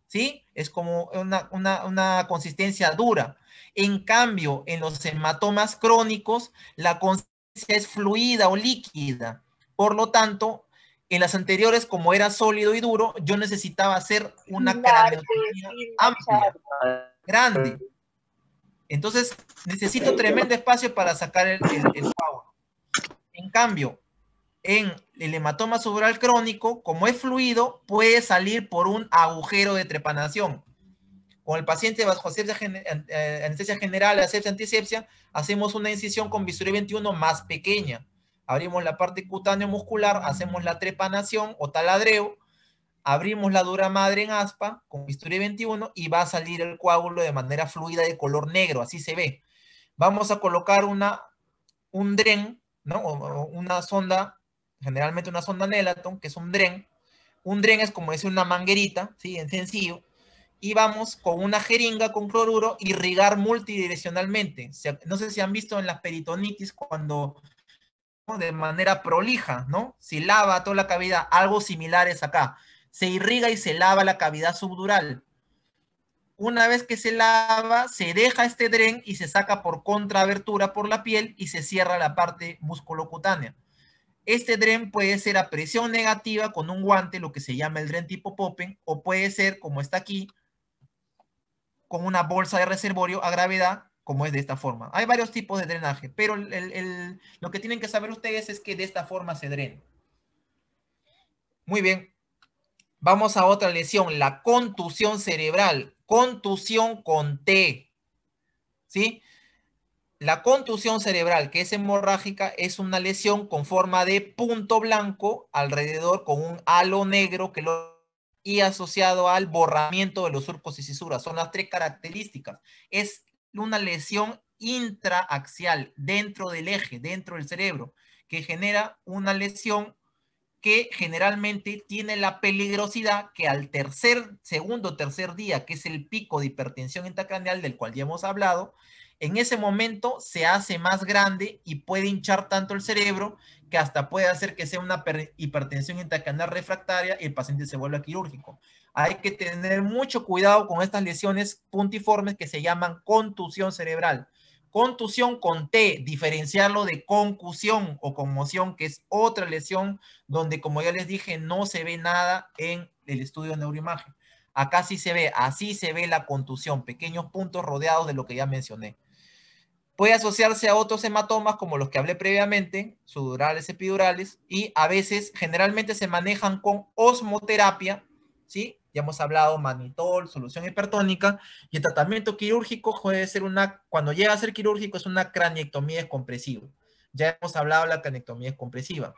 ¿Sí? Es como una, consistencia dura. En cambio, en los hematomas crónicos, la consistencia es fluida o líquida. Por lo tanto, en las anteriores, como era sólido y duro, yo necesitaba hacer una amplia, grande. Entonces, necesito tremendo espacio para sacar el, agua. En cambio, en el hematoma subural crónico, como es fluido, puede salir por un agujero de trepanación. Con el paciente bajo eh, eh, anestesia general, asepsia, antisepsia, hacemos una incisión con bisturí 21 más pequeña. Abrimos la parte cutáneo muscular, hacemos la trepanación o taladreo, abrimos la dura madre en aspa con bisturí 21 y va a salir el coágulo de manera fluida de color negro, así se ve. Vamos a colocar una, un dren, ¿no? una sonda generalmente una sonda Nelaton, que es un dren. Un dren es como decir una manguerita, ¿sí? En sencillo. Y vamos con una jeringa con cloruro irrigar multidireccionalmente. No sé si han visto en las peritonitis cuando de manera prolija, ¿no? Se lava toda la cavidad, algo similar es acá. Se irriga y se lava la cavidad subdural. Una vez que se lava, se deja este dren y se saca por contraabertura por la piel y se cierra la parte musculocutánea. Este dren puede ser a presión negativa con un guante, lo que se llama el dren tipo Poppen, o puede ser, como está aquí, con una bolsa de reservorio a gravedad, como es de esta forma. Hay varios tipos de drenaje, pero lo que tienen que saber ustedes es que de esta forma se drena. Muy bien. Vamos a otra lesión, la contusión cerebral. Contusión con T. ¿Sí? La contusión cerebral, que es hemorrágica, es una lesión con forma de punto blanco alrededor con un halo negro que lo y asociado al borramiento de los surcos y sisuras. Son las tres características. Es una lesión intraaxial dentro del eje, dentro del cerebro, que genera una lesión que generalmente tiene la peligrosidad que al tercer, segundo o tercer día, que es el pico de hipertensión intracraneal del cual ya hemos hablado, en ese momento se hace más grande y puede hinchar tanto el cerebro que hasta puede hacer que sea una hipertensión intracanal refractaria y el paciente se vuelva quirúrgico. Hay que tener mucho cuidado con estas lesiones puntiformes que se llaman contusión cerebral. Contusión con T, diferenciarlo de concusión o conmoción, que es otra lesión donde, como ya les dije, no se ve nada en el estudio de neuroimagen. Acá sí se ve, así se ve la contusión, pequeños puntos rodeados de lo que ya mencioné. Puede asociarse a otros hematomas como los que hablé previamente, sudurales, epidurales, y a veces generalmente se manejan con osmoterapia, ¿sí? Ya hemos hablado manitol, solución hipertónica, y el tratamiento quirúrgico puede ser una, cuando llega a ser quirúrgico, es una craniectomía descompresiva. Ya hemos hablado de la craniectomía descompresiva.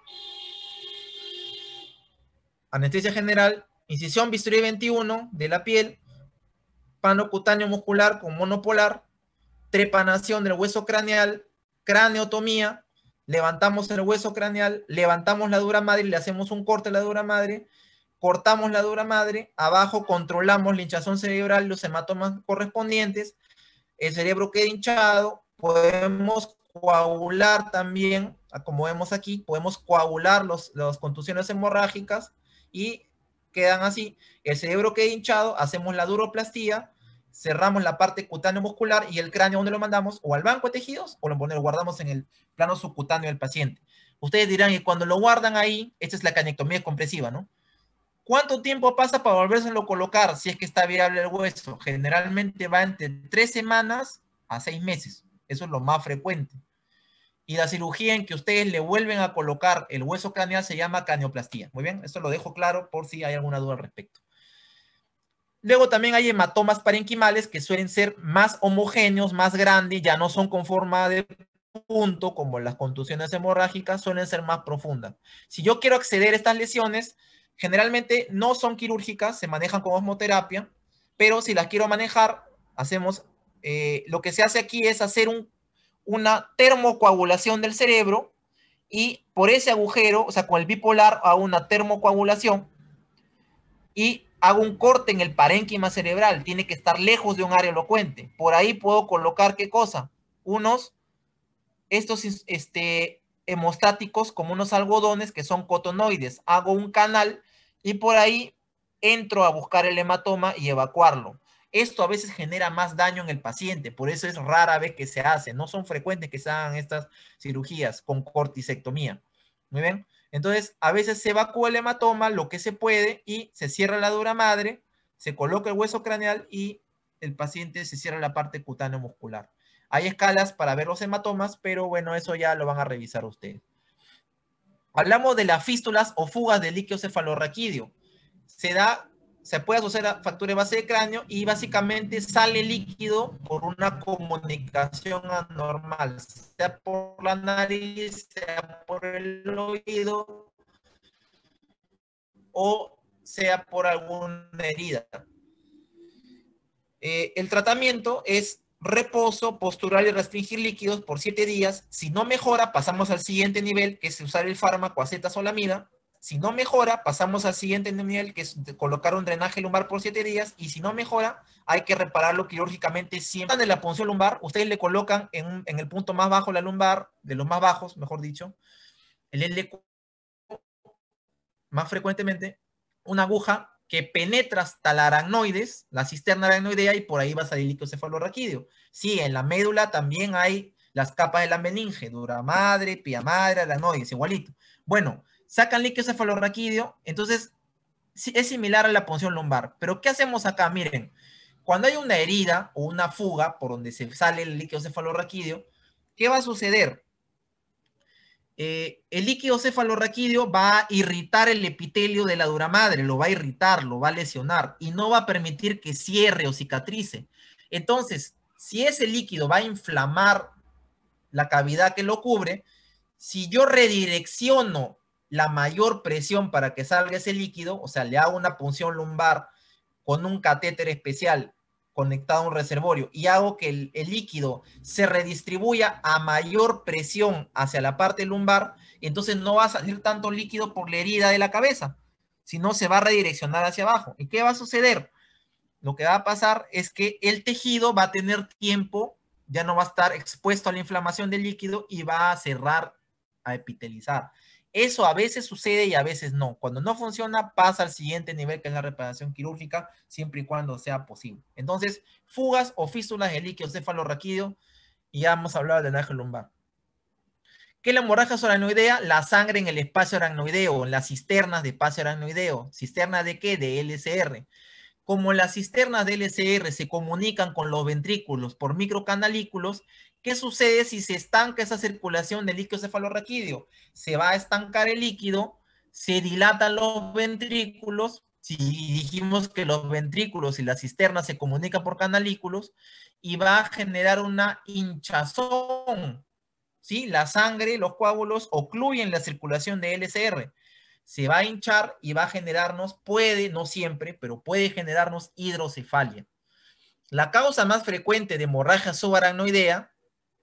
Anestesia general, incisión bisturí 21 de la piel, pano cutáneo muscular con monopolar, trepanación del hueso craneal, craneotomía, levantamos el hueso craneal, levantamos la dura madre le hacemos un corte a la dura madre, cortamos la dura madre, abajo controlamos la hinchazón cerebral, los hematomas correspondientes, el cerebro queda hinchado, podemos coagular también, ah, como vemos aquí, podemos coagular las contusiones hemorrágicas y quedan así. El cerebro queda hinchado, hacemos la duroplastía, cerramos la parte cutáneo muscular y el cráneo, ¿dónde lo mandamos? O al banco de tejidos o lo, guardamos en el plano subcutáneo del paciente. Ustedes dirán que cuando lo guardan ahí, esta es la canectomía compresiva, ¿no? ¿Cuánto tiempo pasa para volvérselo a colocar si es que está viable el hueso? Generalmente va entre tres semanas a seis meses. Eso es lo más frecuente. Y la cirugía en que ustedes le vuelven a colocar el hueso craneal se llama caneoplastía. Muy bien, esto lo dejo claro por si hay alguna duda al respecto. Luego también hay hematomas parenquimales que suelen ser más homogéneos, más grandes, ya no son con forma de punto, como las contusiones hemorrágicas, suelen ser más profundas. Si yo quiero acceder a estas lesiones, generalmente no son quirúrgicas, se manejan con osmoterapia, pero si las quiero manejar, hacemos, eh, lo que se hace aquí es hacer un, una termocoagulación del cerebro y por ese agujero, o sea, con el bipolar a una termocoagulación y hago un corte en el parénquima cerebral, tiene que estar lejos de un área elocuente. Por ahí puedo colocar qué cosa? Unos, estos este, hemostáticos como unos algodones que son cotonoides. Hago un canal y por ahí entro a buscar el hematoma y evacuarlo. Esto a veces genera más daño en el paciente, por eso es rara vez que se hace, no son frecuentes que se hagan estas cirugías con cortisectomía. Muy bien. Entonces, a veces se evacúa el hematoma, lo que se puede, y se cierra la dura madre, se coloca el hueso craneal y el paciente se cierra la parte cutánea muscular. Hay escalas para ver los hematomas, pero bueno, eso ya lo van a revisar ustedes. Hablamos de las fístulas o fugas de líquido cefalorraquídeo. Se da se puede asociar a fractura de base de cráneo y básicamente sale líquido por una comunicación anormal, sea por la nariz, sea por el oído o sea por alguna herida. Eh, el tratamiento es reposo, postural y restringir líquidos por siete días. Si no mejora, pasamos al siguiente nivel, que es usar el fármaco acetazolamida si no mejora, pasamos al siguiente nivel, que es colocar un drenaje lumbar por siete días. Y si no mejora, hay que repararlo quirúrgicamente siempre. En la punción lumbar, ustedes le colocan en, el punto más bajo la lumbar, de los más bajos, mejor dicho, el L más frecuentemente, una aguja que penetra hasta la aracnoides, la cisterna aracnoidea, y por ahí va a salir líquido cefalorraquídeo. Sí, en la médula también hay las capas de la meninge, dura madre, pía madre, aracnoides, igualito. Bueno, sacan líquido cefalorraquídeo, entonces es similar a la punción lumbar. Pero ¿qué hacemos acá? Miren, cuando hay una herida o una fuga por donde se sale el líquido cefalorraquídeo, ¿qué va a suceder? Eh, el líquido cefalorraquídeo va a irritar el epitelio de la dura madre, lo va a irritar, lo va a lesionar y no va a permitir que cierre o cicatrice. Entonces, si ese líquido va a inflamar la cavidad que lo cubre, si yo redirecciono la mayor presión para que salga ese líquido, o sea, le hago una punción lumbar con un catéter especial conectado a un reservorio y hago que el, líquido se redistribuya a mayor presión hacia la parte lumbar, entonces no va a salir tanto líquido por la herida de la cabeza, sino se va a redireccionar hacia abajo. ¿Y qué va a suceder? Lo que va a pasar es que el tejido va a tener tiempo, ya no va a estar expuesto a la inflamación del líquido y va a cerrar, a epitelizar. Eso a veces sucede y a veces no. Cuando no funciona, pasa al siguiente nivel, que es la reparación quirúrgica, siempre y cuando sea posible. Entonces, fugas o fístulas de líquido cefalorraquídeo, y ya hemos hablado del ángel lumbar. ¿Qué es la hemorragia soranoidea? La sangre en el espacio aracnoideo, en las cisternas de espacio aracnoideo. ¿Cisterna de qué? De LCR. Como las cisternas de LCR se comunican con los ventrículos por microcanalículos, ¿Qué sucede si se estanca esa circulación del líquido cefalorraquídeo? Se va a estancar el líquido, se dilatan los ventrículos, si dijimos que los ventrículos y las cisternas se comunican por canalículos, y va a generar una hinchazón. La sangre, los coágulos ocluyen la circulación de LCR. Se va a hinchar y va a generarnos, puede, no siempre, pero puede generarnos hidrocefalia. La causa más frecuente de hemorragia subaracnoidea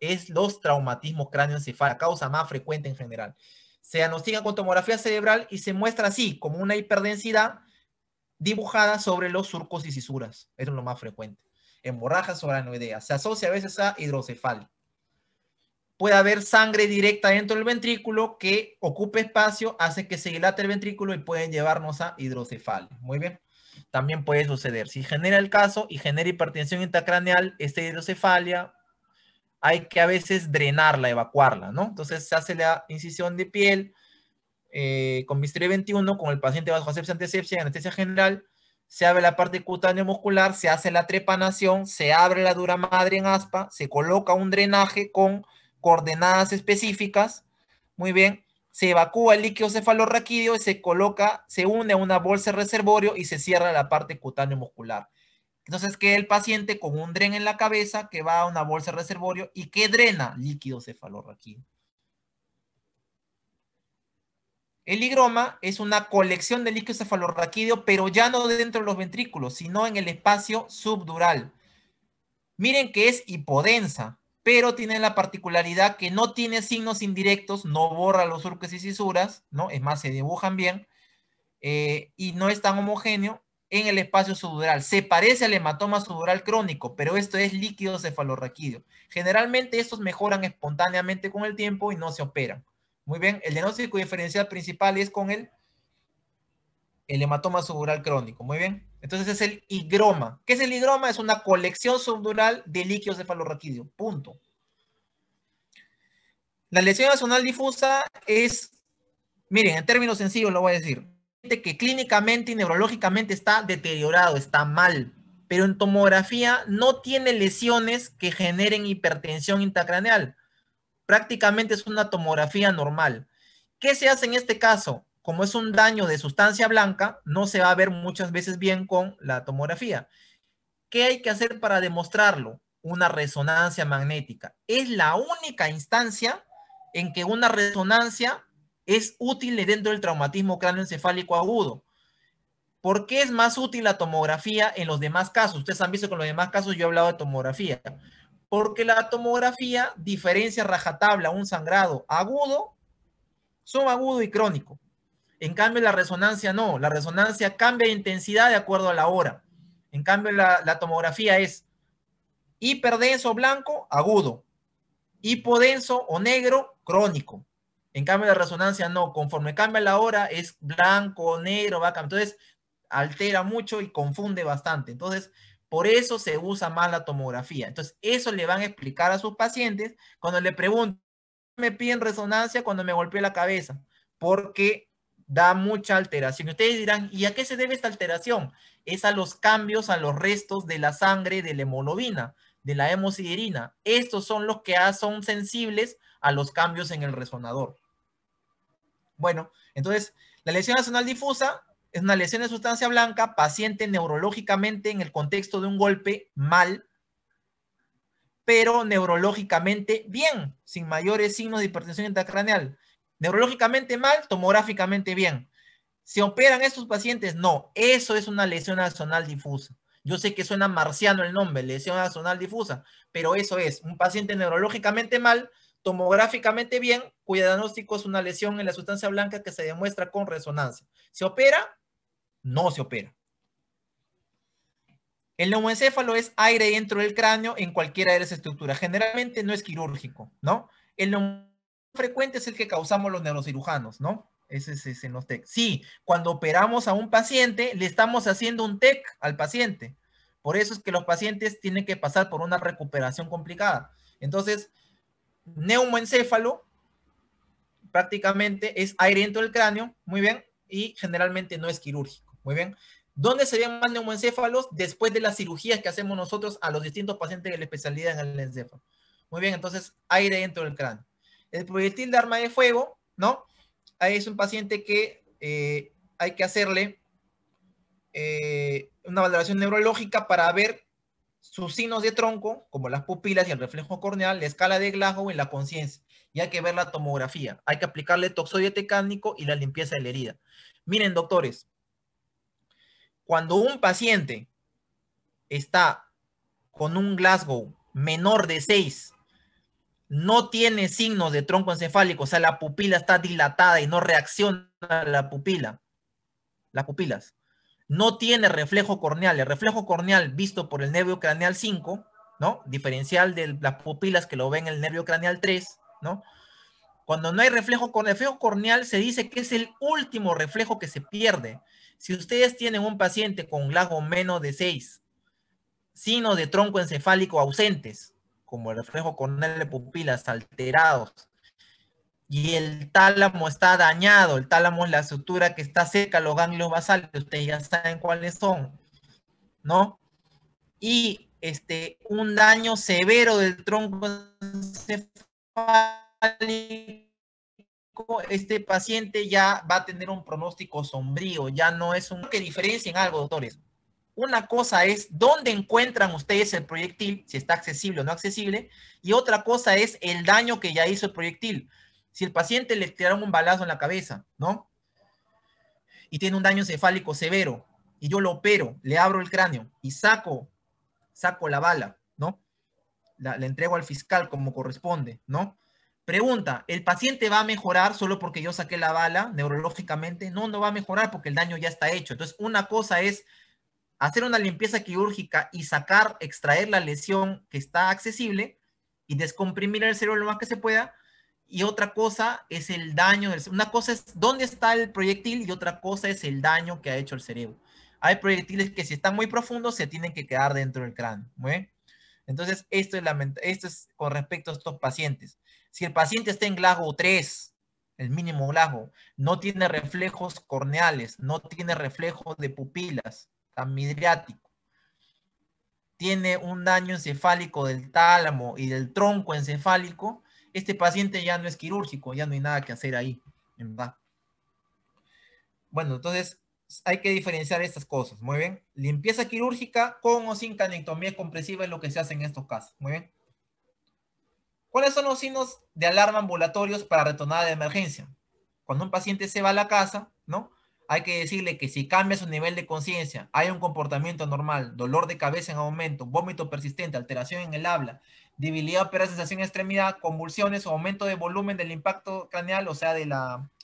es los traumatismos cráneoencefálicos, la causa más frecuente en general. Se diagnostica con tomografía cerebral y se muestra así, como una hiperdensidad dibujada sobre los surcos y Eso Es lo más frecuente. o soranoidea. Se asocia a veces a hidrocefalia. Puede haber sangre directa dentro del ventrículo que ocupe espacio, hace que se dilate el ventrículo y pueden llevarnos a hidrocefalia. Muy bien también puede suceder. Si genera el caso y genera hipertensión intracraneal, esta hidrocefalia hay que a veces drenarla, evacuarla, ¿no? Entonces se hace la incisión de piel eh, con bisturí 21, con el paciente bajo asepsia, antisepsia, anestesia general, se abre la parte cutánea muscular, se hace la trepanación, se abre la dura madre en aspa, se coloca un drenaje con coordenadas específicas, muy bien, se evacúa el líquido cefalorraquídeo y se coloca, se une a una bolsa de reservorio y se cierra la parte cutáneo muscular. Entonces queda el paciente con un dren en la cabeza que va a una bolsa de reservorio y que drena líquido cefalorraquídeo. El higroma es una colección de líquido cefalorraquídeo, pero ya no dentro de los ventrículos, sino en el espacio subdural. Miren que es hipodensa, pero tiene la particularidad que no tiene signos indirectos, no borra los surcos y sisuras ¿no? Es más, se dibujan bien eh, y no es tan homogéneo en el espacio subdural. Se parece al hematoma subdural crónico, pero esto es líquido cefalorraquídeo. Generalmente estos mejoran espontáneamente con el tiempo y no se operan. Muy bien, el diagnóstico diferencial principal es con el, el hematoma subdural crónico. Muy bien, entonces es el higroma. ¿Qué es el higroma? Es una colección subdural de líquido cefalorraquídeo. Punto. La lesión nacional difusa es, miren, en términos sencillos lo voy a decir, que clínicamente y neurológicamente está deteriorado, está mal, pero en tomografía no tiene lesiones que generen hipertensión intracraneal. Prácticamente es una tomografía normal. ¿Qué se hace en este caso? Como es un daño de sustancia blanca, no se va a ver muchas veces bien con la tomografía. ¿Qué hay que hacer para demostrarlo? Una resonancia magnética. Es la única instancia en que una resonancia es útil dentro del traumatismo cráneoencefálico agudo. ¿Por qué es más útil la tomografía en los demás casos? Ustedes han visto que en los demás casos yo he hablado de tomografía. Porque la tomografía diferencia rajatabla un sangrado agudo, son agudo y crónico. En cambio, la resonancia no. La resonancia cambia de intensidad de acuerdo a la hora. En cambio, la, tomografía es hiperdenso blanco, agudo. Hipodenso o negro, crónico. En cambio, la resonancia no, conforme cambia la hora, es blanco, negro, va cambiar. Entonces, altera mucho y confunde bastante. Entonces, por eso se usa más la tomografía. Entonces, eso le van a explicar a sus pacientes cuando le preguntan, me piden resonancia cuando me golpeé la cabeza, porque da mucha alteración. y Ustedes dirán, ¿y a qué se debe esta alteración? Es a los cambios, a los restos de la sangre, de la hemoglobina, de la hemosiderina. Estos son los que son sensibles a los cambios en el resonador. Bueno, entonces, la lesión nacional difusa es una lesión de sustancia blanca, paciente neurológicamente en el contexto de un golpe mal, pero neurológicamente bien, sin mayores signos de hipertensión intracraneal. Neurológicamente mal, tomográficamente bien. ¿Se operan estos pacientes? No, eso es una lesión nacional difusa. Yo sé que suena marciano el nombre, lesión nacional difusa, pero eso es un paciente neurológicamente mal, tomográficamente bien, cuyo diagnóstico es una lesión en la sustancia blanca que se demuestra con resonancia. ¿Se opera? No se opera. El neumocéfalo es aire dentro del cráneo en cualquiera de las estructuras. Generalmente no es quirúrgico, ¿no? El neumoencéfalo frecuente es el que causamos los neurocirujanos, ¿no? Ese es, en los TEC. Sí, cuando operamos a un paciente, le estamos haciendo un TEC al paciente. Por eso es que los pacientes tienen que pasar por una recuperación complicada. Entonces, neumoencéfalo, prácticamente es aire dentro del cráneo, muy bien, y generalmente no es quirúrgico, muy bien. ¿Dónde se ven más neumoencéfalos? Después de las cirugías que hacemos nosotros a los distintos pacientes de la especialidad en el encéfalo. Muy bien, entonces aire dentro del cráneo. El proyectil de arma de fuego, ¿no? Ahí es un paciente que eh, hay que hacerle eh, una valoración neurológica para ver sus signos de tronco, como las pupilas y el reflejo corneal, la escala de Glasgow en la conciencia. Y hay que ver la tomografía. Hay que aplicarle toxoide tecánico y la limpieza de la herida. Miren, doctores, cuando un paciente está con un Glasgow menor de 6, no tiene signos de tronco encefálico, o sea, la pupila está dilatada y no reacciona a la pupila, las pupilas no tiene reflejo corneal. El reflejo corneal visto por el nervio craneal 5, ¿no? Diferencial de las pupilas que lo ven el nervio craneal 3, ¿no? Cuando no hay reflejo corneal, reflejo corneal se dice que es el último reflejo que se pierde. Si ustedes tienen un paciente con lago menos de 6, sino de tronco encefálico ausentes, como el reflejo corneal de pupilas alterados, y el tálamo está dañado. El tálamo es la estructura que está cerca a los ganglios basales, ustedes ya saben cuáles son, ¿no? Y este, un daño severo del tronco encefálico, este paciente ya va a tener un pronóstico sombrío, ya no es un... que diferencien algo, doctores? Una cosa es dónde encuentran ustedes el proyectil, si está accesible o no accesible, y otra cosa es el daño que ya hizo el proyectil si el paciente le tiraron un balazo en la cabeza, ¿no? Y tiene un daño cefálico severo, y yo lo opero, le abro el cráneo y saco, saco la bala, ¿no? la entrego al fiscal como corresponde, ¿no? Pregunta, ¿el paciente va a mejorar solo porque yo saqué la bala neurológicamente? No, no va a mejorar porque el daño ya está hecho. Entonces, una cosa es hacer una limpieza quirúrgica y sacar, extraer la lesión que está accesible y descomprimir el cerebro lo más que se pueda y otra cosa es el daño. Del, una cosa es dónde está el proyectil y otra cosa es el daño que ha hecho el cerebro. Hay proyectiles que si están muy profundos se tienen que quedar dentro del cráneo. Entonces, esto es, con respecto a estos pacientes. Si el paciente está en Glasgow 3, el mínimo Glasgow, no tiene reflejos corneales, no tiene reflejos de pupilas, midriático. Tiene un daño encefálico del tálamo y del tronco encefálico este paciente ya no es quirúrgico, ya no hay nada que hacer ahí, ¿verdad? Bueno, entonces hay que diferenciar estas cosas, muy bien. Limpieza quirúrgica con o sin canectomía compresiva es lo que se hace en estos casos, muy bien. ¿Cuáles son los signos de alarma ambulatorios para retornada de emergencia? Cuando un paciente se va a la casa, ¿no? Hay que decirle que si cambia su nivel de conciencia, hay un comportamiento normal, dolor de cabeza en aumento, vómito persistente, alteración en el habla, debilidad, sensación de extremidad, convulsiones o aumento de volumen del impacto craneal, o sea, de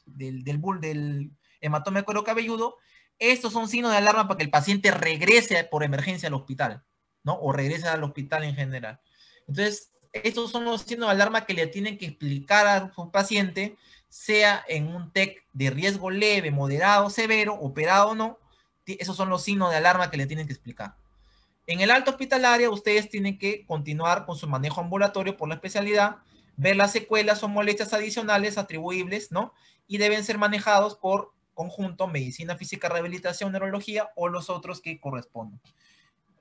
del, del, del hematoma de cuero cabelludo, estos son signos de alarma para que el paciente regrese por emergencia al hospital, ¿no? O regrese al hospital en general. Entonces, estos son los signos de alarma que le tienen que explicar a su paciente, sea en un TEC de riesgo leve, moderado, severo, operado o no, esos son los signos de alarma que le tienen que explicar. En el alto hospitalario, ustedes tienen que continuar con su manejo ambulatorio por la especialidad, ver las secuelas o molestias adicionales atribuibles, ¿no? Y deben ser manejados por conjunto, medicina física, rehabilitación, neurología o los otros que correspondan.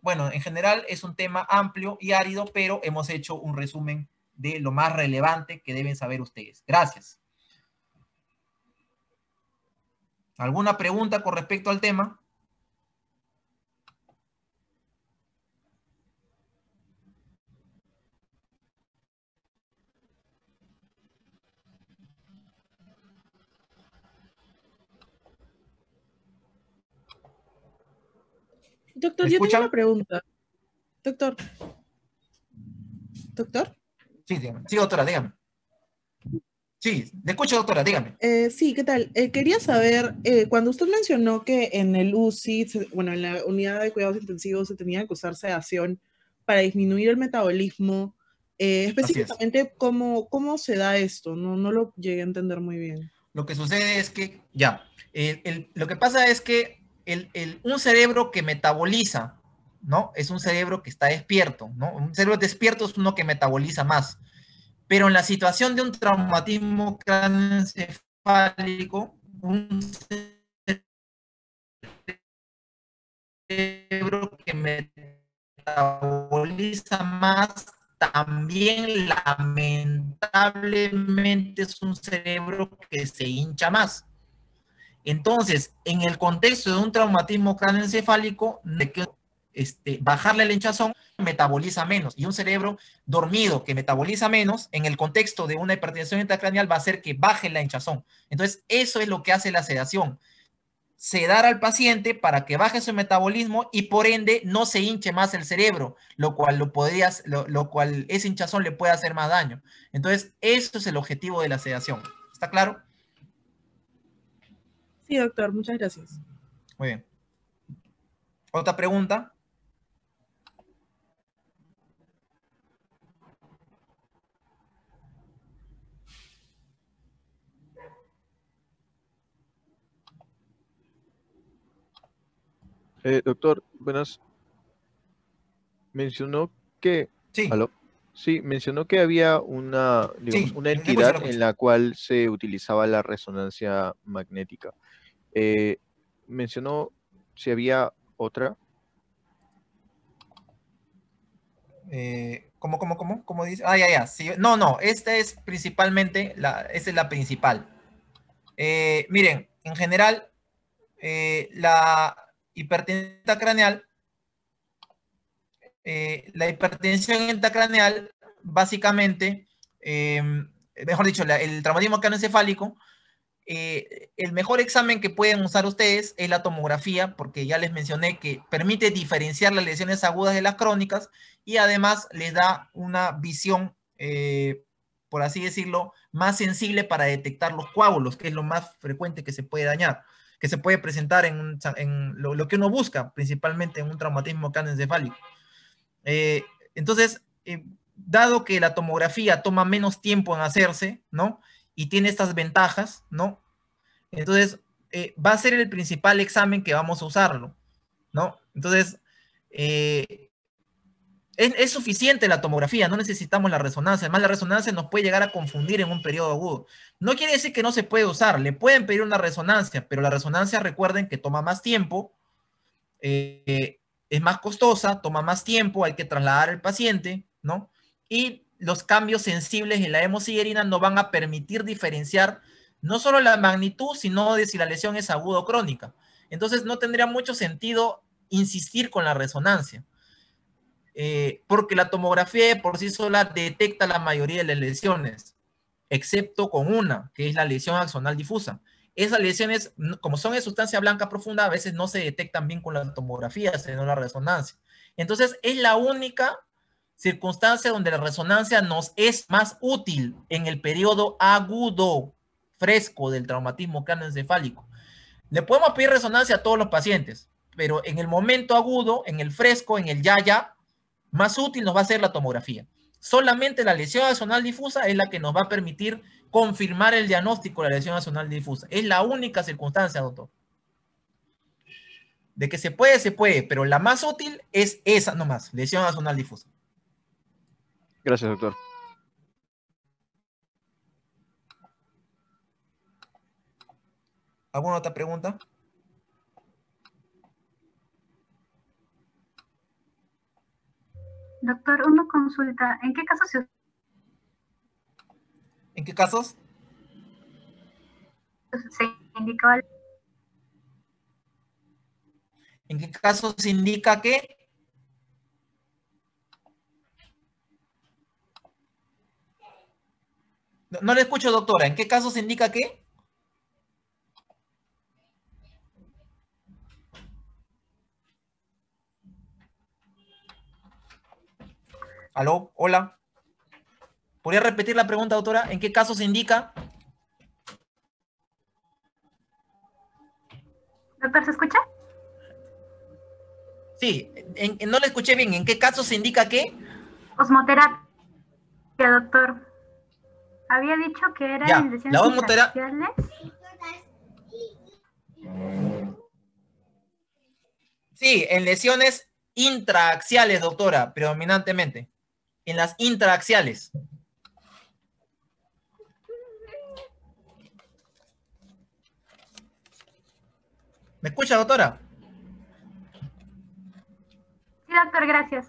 Bueno, en general es un tema amplio y árido, pero hemos hecho un resumen de lo más relevante que deben saber ustedes. Gracias. ¿Alguna pregunta con respecto al tema? Doctor, yo tengo una pregunta. Doctor. ¿Doctor? Sí, dígame. Sí, doctora, dígame. Sí, le escucho, doctora, dígame. Eh, sí, ¿qué tal? Eh, quería saber, eh, cuando usted mencionó que en el UCI, bueno, en la unidad de cuidados intensivos se tenía que usar sedación para disminuir el metabolismo, específicamente, ¿cómo, se da esto? No, no lo llegué a entender muy bien. Lo que sucede es que, ya, lo que pasa es que el, un cerebro que metaboliza, ¿no? Es un cerebro que está despierto, ¿no? Un cerebro despierto es uno que metaboliza más. Pero en la situación de un traumatismo craneoencefálico, un cerebro que metaboliza más también lamentablemente es un cerebro que se hincha más. Entonces, en el contexto de un traumatismo cráneoencefálico, este, bajarle la hinchazón metaboliza menos. Y un cerebro dormido que metaboliza menos, en el contexto de una hipertensión intracraneal, va a hacer que baje la hinchazón. Entonces, eso es lo que hace la sedación. Sedar al paciente para que baje su metabolismo y por ende no se hinche más el cerebro, lo cual, lo lo cual ese hinchazón le puede hacer más daño. Entonces, eso es el objetivo de la sedación. ¿Está claro? Sí, doctor, muchas gracias. Muy bien. ¿Otra pregunta? Eh, doctor, buenas. Mencionó que... Sí. Sí, mencionó que había una, entidad en la cual se utilizaba la resonancia magnética. Eh, mencionó si había otra. Eh, cómo, cómo? ¿Cómo dice? Ah, ya, ya. Sí, no, no, esta es principalmente, la, esta es la principal. Eh, miren, en general, la hipertensión craneal eh, la hipertensión intracraneal, básicamente, eh, mejor dicho, el traumatismo craneoencefálico, eh, el mejor examen que pueden usar ustedes es la tomografía, porque ya les mencioné que permite diferenciar las lesiones agudas de las crónicas y además les da una visión, por así decirlo, más sensible para detectar los coágulos, que es lo más frecuente que se puede dañar, que se puede presentar en, lo, que uno busca, principalmente en un traumatismo craneoencefálico. Eh, entonces, eh, dado que la tomografía toma menos tiempo en hacerse, ¿no? Y tiene estas ventajas, ¿no? Entonces, eh, va a ser el principal examen que vamos a usarlo, ¿no? Entonces, es, suficiente la tomografía, no necesitamos la resonancia. Además, la resonancia nos puede llegar a confundir en un periodo agudo. No quiere decir que no se puede usar, le pueden pedir una resonancia, pero la resonancia recuerden que toma más tiempo es más costosa, toma más tiempo, hay que trasladar al paciente, ¿no? Y los cambios sensibles en la hemosiderina no van a permitir diferenciar no solo la magnitud, sino de si la lesión es aguda o crónica. Entonces no tendría mucho sentido insistir con la resonancia, eh, porque la tomografía por sí sola detecta la mayoría de las lesiones, excepto con una, que es la lesión axonal difusa. Esas lesiones, como son de sustancia blanca profunda, a veces no se detectan bien con la tomografía, sino la resonancia. Entonces, es la única circunstancia donde la resonancia nos es más útil en el periodo agudo, fresco del traumatismo cráneoencefálico. Le podemos pedir resonancia a todos los pacientes, pero en el momento agudo, en el fresco, en el ya ya, más útil nos va a ser la tomografía. Solamente la lesión adicional difusa es la que nos va a permitir confirmar el diagnóstico de la lesión nacional difusa. Es la única circunstancia, doctor. De que se puede, se puede, pero la más útil es esa nomás, lesión nacional difusa. Gracias, doctor. ¿Alguna otra pregunta? Doctor, uno consulta. ¿En qué caso se ¿En qué casos? Se ¿En qué casos se indica qué? No, le escucho, doctora. ¿En qué casos se indica qué? ¿Aló? ¿Hola? ¿Podría repetir la pregunta, doctora? ¿En qué caso se indica? Doctor, ¿se escucha? Sí, no le escuché bien. ¿En qué caso se indica qué? Osmoterapia, doctor. Había dicho que era en lesiones osmoterapia. Sí, en lesiones intraaxiales, doctora, predominantemente. En las intraaxiales. ¿Me escucha, doctora? Sí, doctor, gracias.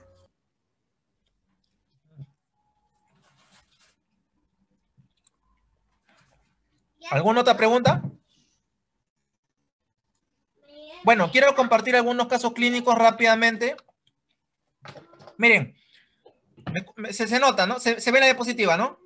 ¿Alguna otra pregunta? Bueno, quiero compartir algunos casos clínicos rápidamente. Miren, se, nota, ¿no? se ve la diapositiva, ¿no?